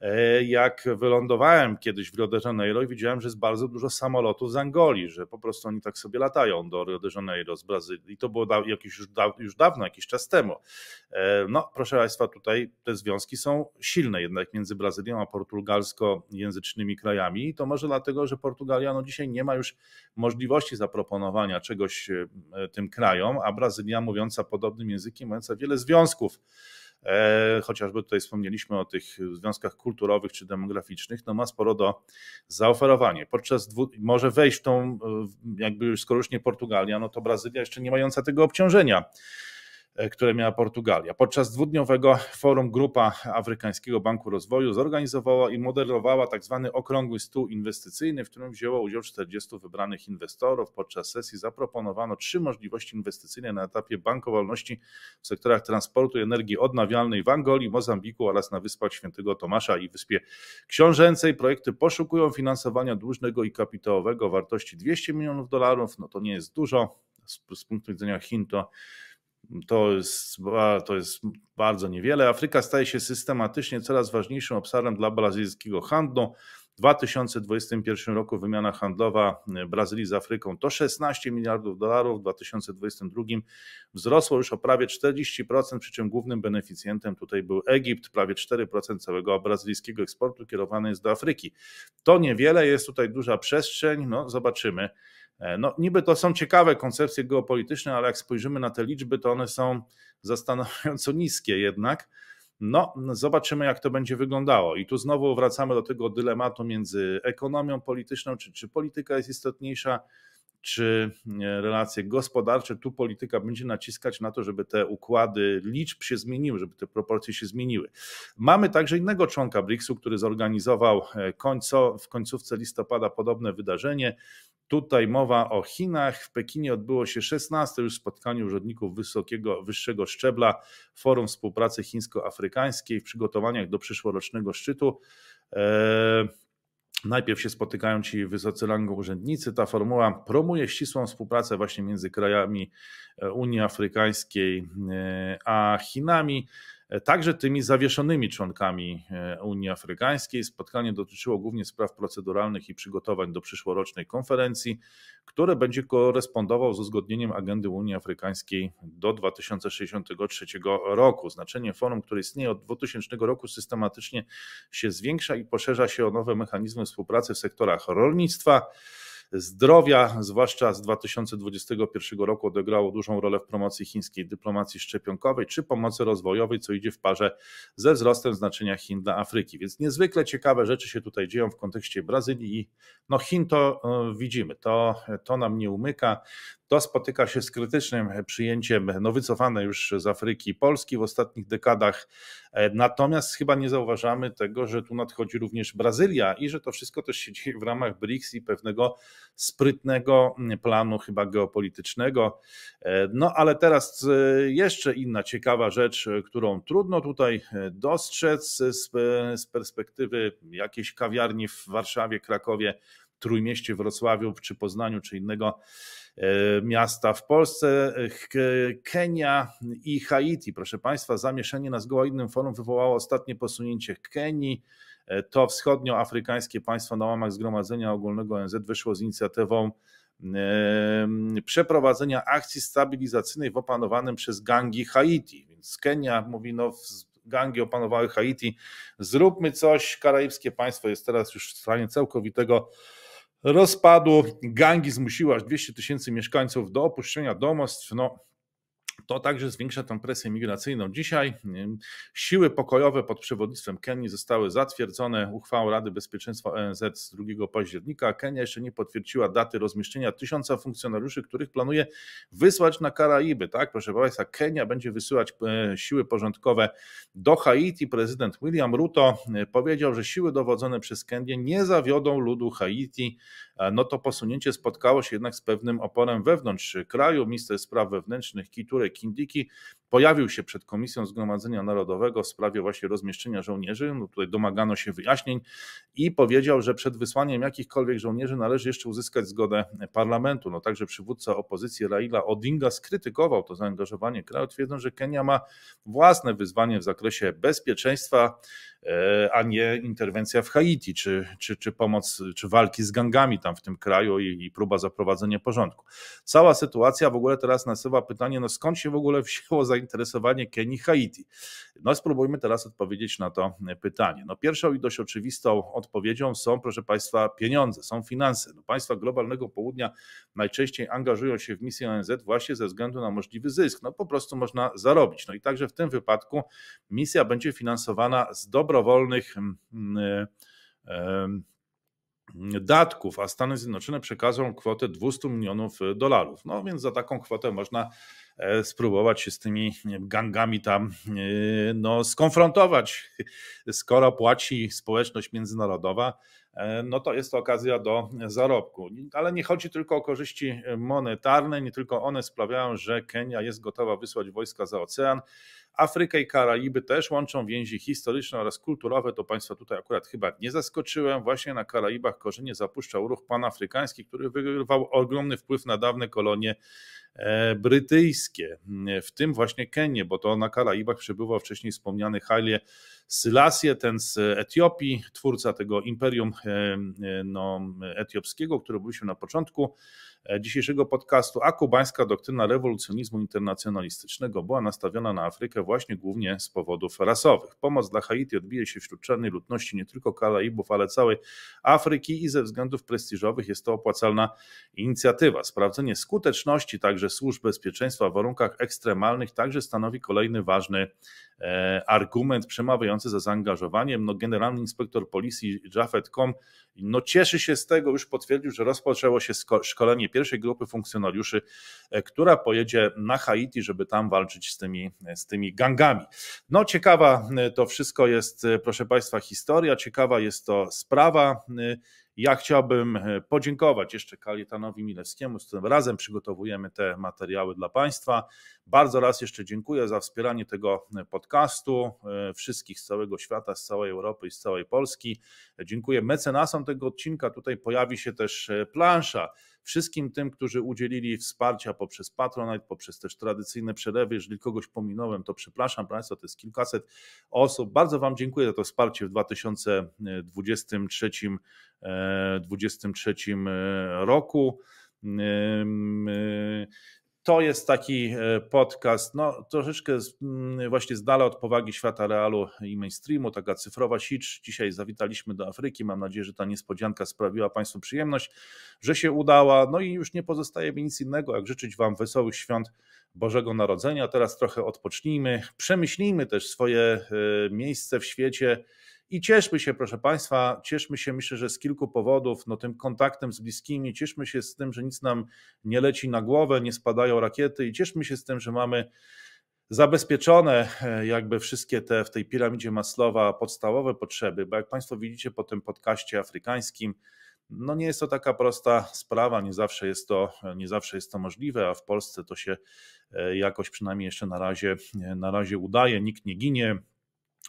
E, jak wylądowałem kiedyś w Rio de Janeiro i widziałem, że jest bardzo dużo samolotów z Angolii, że po prostu oni tak sobie latają do Rio de Janeiro z Brazylii. I to było da, jakiś już, da, już dawno, jakiś czas temu. E, no, proszę Państwa, tutaj te związki są silne jednak między Brazylią a portugalskojęzycznymi krajami. I to może dlatego, że Portugalia no, dzisiaj nie ma już możliwości zaproponowania czegoś e, tym krajom, a Brazylia mówiąca podobnym językiem, mająca wiele związków E, chociażby tutaj wspomnieliśmy o tych związkach kulturowych czy demograficznych, no ma sporo do zaoferowania. Podczas dwu, może wejść w tą, e, jakby już skoro już nie Portugalia, no to Brazylia jeszcze nie mająca tego obciążenia E, które miała Portugalia. Podczas dwudniowego forum grupa Afrykańskiego Banku Rozwoju zorganizowała i moderowała tzw. Tak okrągły stół inwestycyjny, w którym wzięło udział 40 wybranych inwestorów. Podczas sesji zaproponowano trzy możliwości inwestycyjne na etapie bankowalności w sektorach transportu i energii odnawialnej w Angolii, Mozambiku oraz na Wyspach Świętego Tomasza i Wyspie Książęcej. Projekty poszukują finansowania dłużnego i kapitałowego wartości 200 milionów dolarów. No to nie jest dużo. Z, z punktu widzenia Chin to to jest, to jest bardzo niewiele. Afryka staje się systematycznie coraz ważniejszym obszarem dla brazylijskiego handlu. 2021 roku wymiana handlowa e, Brazylii z Afryką to 16 miliardów dolarów, w 2022 wzrosło już o prawie 40%, przy czym głównym beneficjentem tutaj był Egipt, prawie 4% całego brazylijskiego eksportu kierowany jest do Afryki. To niewiele, jest tutaj duża przestrzeń, no zobaczymy. E, no, niby to są ciekawe koncepcje geopolityczne, ale jak spojrzymy na te liczby, to one są zastanawiająco niskie jednak. No, zobaczymy, jak to będzie wyglądało. I tu znowu wracamy do tego dylematu między ekonomią polityczną, czy, czy polityka jest istotniejsza czy e, relacje gospodarcze, tu polityka będzie naciskać na to, żeby te układy liczb się zmieniły, żeby te proporcje się zmieniły. Mamy także innego członka BRICS-u, który zorganizował e, końco, w końcówce listopada podobne wydarzenie. Tutaj mowa o Chinach. W Pekinie odbyło się 16 już spotkanie urzędników wysokiego, wyższego szczebla Forum Współpracy Chińsko-Afrykańskiej w przygotowaniach do przyszłorocznego szczytu. E, Najpierw się spotykają ci wysocy rangą urzędnicy. Ta formuła promuje ścisłą współpracę właśnie między krajami e, Unii Afrykańskiej e, a Chinami także tymi zawieszonymi członkami e, Unii Afrykańskiej. Spotkanie dotyczyło głównie spraw proceduralnych i przygotowań do przyszłorocznej konferencji, które będzie korespondował z uzgodnieniem agendy Unii Afrykańskiej do 2063 roku. Znaczenie forum, które istnieje od 2000 roku, systematycznie się zwiększa i poszerza się o nowe mechanizmy współpracy w sektorach rolnictwa, zdrowia, zwłaszcza z 2021 roku odegrało dużą rolę w promocji chińskiej dyplomacji szczepionkowej czy pomocy rozwojowej, co idzie w parze ze wzrostem znaczenia Chin dla Afryki. Więc niezwykle ciekawe rzeczy się tutaj dzieją w kontekście Brazylii i no Chin to e, widzimy, to, to nam nie umyka. To spotyka się z krytycznym przyjęciem no wycofane już z Afryki Polski w ostatnich dekadach. E, natomiast chyba nie zauważamy tego, że tu nadchodzi również Brazylia i że to wszystko też się dzieje w ramach BRICS i pewnego sprytnego mm, planu chyba geopolitycznego. E, no ale teraz e, jeszcze inna ciekawa rzecz, którą trudno tutaj dostrzec z perspektywy jakiejś kawiarni w Warszawie, Krakowie, Trójmieście, Wrocławiu czy Poznaniu czy innego E, miasta w Polsce, Kenia i Haiti. Proszę Państwa, zamieszanie na zgoła innym forum wywołało ostatnie posunięcie Kenii. E, to wschodnioafrykańskie państwo na łamach Zgromadzenia Ogólnego ONZ wyszło z inicjatywą e, przeprowadzenia akcji stabilizacyjnej w opanowanym przez gangi Haiti. Więc Kenia mówi, no gangi opanowały Haiti, zróbmy coś. Karaibskie państwo jest teraz już w stanie całkowitego rozpadło, gangi zmusiły aż 200 tysięcy mieszkańców do opuszczenia domostw. No, to także zwiększa tę presję migracyjną. Dzisiaj siły pokojowe pod przewodnictwem Kenii zostały zatwierdzone uchwałą Rady Bezpieczeństwa ONZ z 2 października. Kenia jeszcze nie potwierdziła daty rozmieszczenia tysiąca funkcjonariuszy, których planuje wysłać na Karaiby. Tak, proszę Państwa, Kenia będzie wysyłać e, siły porządkowe do Haiti. Prezydent William Ruto e, powiedział, że siły dowodzone przez Kenię nie zawiodą ludu Haiti. E, no to posunięcie spotkało się jednak z pewnym oporem wewnątrz kraju. Minister Spraw Wewnętrznych Kiturek Kindiki pojawił się przed Komisją Zgromadzenia Narodowego w sprawie właśnie rozmieszczenia żołnierzy. No tutaj domagano się wyjaśnień i powiedział, że przed wysłaniem jakichkolwiek żołnierzy należy jeszcze uzyskać zgodę parlamentu. No także przywódca opozycji Raila Odinga skrytykował to zaangażowanie kraju, twierdząc, że Kenia ma własne wyzwanie w zakresie bezpieczeństwa E, a nie interwencja w Haiti, czy, czy, czy pomoc, czy walki z gangami tam w tym kraju i, i próba zaprowadzenia porządku. Cała sytuacja w ogóle teraz nasuwa pytanie, no skąd się w ogóle wzięło zainteresowanie Kenii Haiti? No spróbujmy teraz odpowiedzieć na to pytanie. No pierwszą i dość oczywistą odpowiedzią są, proszę Państwa, pieniądze, są finanse. No, państwa globalnego południa najczęściej angażują się w misję ONZ właśnie ze względu na możliwy zysk. No po prostu można zarobić. No i także w tym wypadku misja będzie finansowana z dobrym dobrowolnych mm, mm, e, e, datków, a Stany Zjednoczone przekazują kwotę 200 milionów dolarów. No więc za taką kwotę można e, spróbować się z tymi gangami tam no, skonfrontować, skoro płaci społeczność międzynarodowa, E, no to jest to okazja do zarobku. Ale nie chodzi tylko o korzyści monetarne, nie tylko one sprawiają, że Kenia jest gotowa wysłać wojska za ocean. Afrykę i Karaiby też łączą więzi historyczne oraz kulturowe. To Państwa tutaj akurat chyba nie zaskoczyłem. Właśnie na Karaibach korzenie zapuszczał ruch panafrykański, który wygrywał ogromny wpływ na dawne kolonie e, brytyjskie, w tym właśnie Kenię, bo to na Karaibach przebywał wcześniej wspomniany Haile Sylasie, ten z Etiopii, twórca tego imperium E, e, no, etiopskiego, który byliśmy na początku, E, dzisiejszego podcastu, a kubańska doktryna rewolucjonizmu internacjonalistycznego była nastawiona na Afrykę właśnie głównie z powodów rasowych. Pomoc dla Haiti odbije się wśród czarnej ludności nie tylko Karaibów, ale całej Afryki i ze względów prestiżowych jest to opłacalna inicjatywa. Sprawdzenie skuteczności także służb bezpieczeństwa w warunkach ekstremalnych także stanowi kolejny ważny e, argument przemawiający za zaangażowaniem. No, generalny inspektor policji Jafet Com no, cieszy się z tego, już potwierdził, że rozpoczęło się szkolenie pierwszej grupy funkcjonariuszy, e, która pojedzie na Haiti, żeby tam walczyć z tymi, e, z tymi gangami. No, ciekawa e, to wszystko jest, proszę Państwa, historia, ciekawa jest to sprawa. Ja chciałbym podziękować jeszcze Kalitanowi Milewskiemu, z którym razem przygotowujemy te materiały dla Państwa. Bardzo raz jeszcze dziękuję za wspieranie tego podcastu, wszystkich z całego świata, z całej Europy i z całej Polski. Dziękuję mecenasom tego odcinka. Tutaj pojawi się też plansza wszystkim tym, którzy udzielili wsparcia poprzez Patronite, poprzez też tradycyjne przelewy. Jeżeli kogoś pominąłem, to przepraszam Państwa, to jest kilkaset osób. Bardzo Wam dziękuję za to wsparcie w 2023, 2023 e, e, roku. Y, to jest taki e, podcast, no troszeczkę mm, właśnie z dala od powagi świata realu i mainstreamu, taka cyfrowa sicz. Dzisiaj zawitaliśmy do Afryki. Mam nadzieję, że ta niespodzianka sprawiła Państwu przyjemność, że się udała. No i już nie pozostaje mi nic innego, jak życzyć Wam wesołych świąt Bożego Narodzenia. Teraz trochę odpocznijmy, przemyślijmy też swoje e, miejsce w świecie i cieszmy się, proszę Państwa, cieszmy się, myślę, że z kilku powodów, no tym kontaktem z bliskimi, cieszmy się z tym, że nic nam nie leci na głowę, nie spadają rakiety i cieszmy się z tym, że mamy zabezpieczone e, jakby wszystkie te w tej piramidzie Maslowa podstawowe potrzeby, bo jak Państwo widzicie po tym podcaście afrykańskim, no nie jest to taka prosta sprawa, nie zawsze jest to, nie zawsze jest to możliwe, a w Polsce to się e, jakoś przynajmniej jeszcze na razie, e, na razie udaje, nikt nie ginie,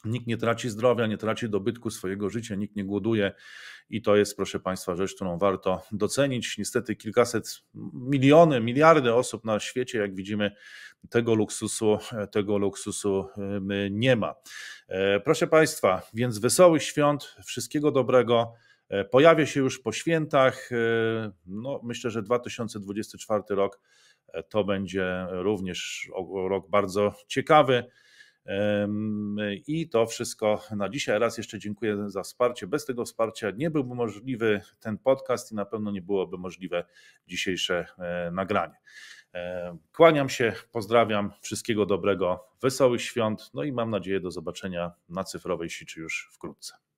Nikt nie traci zdrowia, nie traci dobytku swojego życia, nikt nie głoduje i to jest, proszę Państwa, rzecz, którą warto docenić. Niestety kilkaset, miliony, miliardy osób na świecie, jak widzimy, tego luksusu, tego luksusu nie ma. E, proszę Państwa, więc wesołych świąt, wszystkiego dobrego. E, pojawia się już po świętach. E, no, myślę, że 2024 rok to będzie również rok bardzo ciekawy. I to wszystko na dzisiaj. Raz jeszcze dziękuję za wsparcie. Bez tego wsparcia nie byłby możliwy ten podcast i na pewno nie byłoby możliwe dzisiejsze e, nagranie. E, kłaniam się, pozdrawiam, wszystkiego dobrego, wesołych świąt, no i mam nadzieję do zobaczenia na cyfrowej sieci już wkrótce.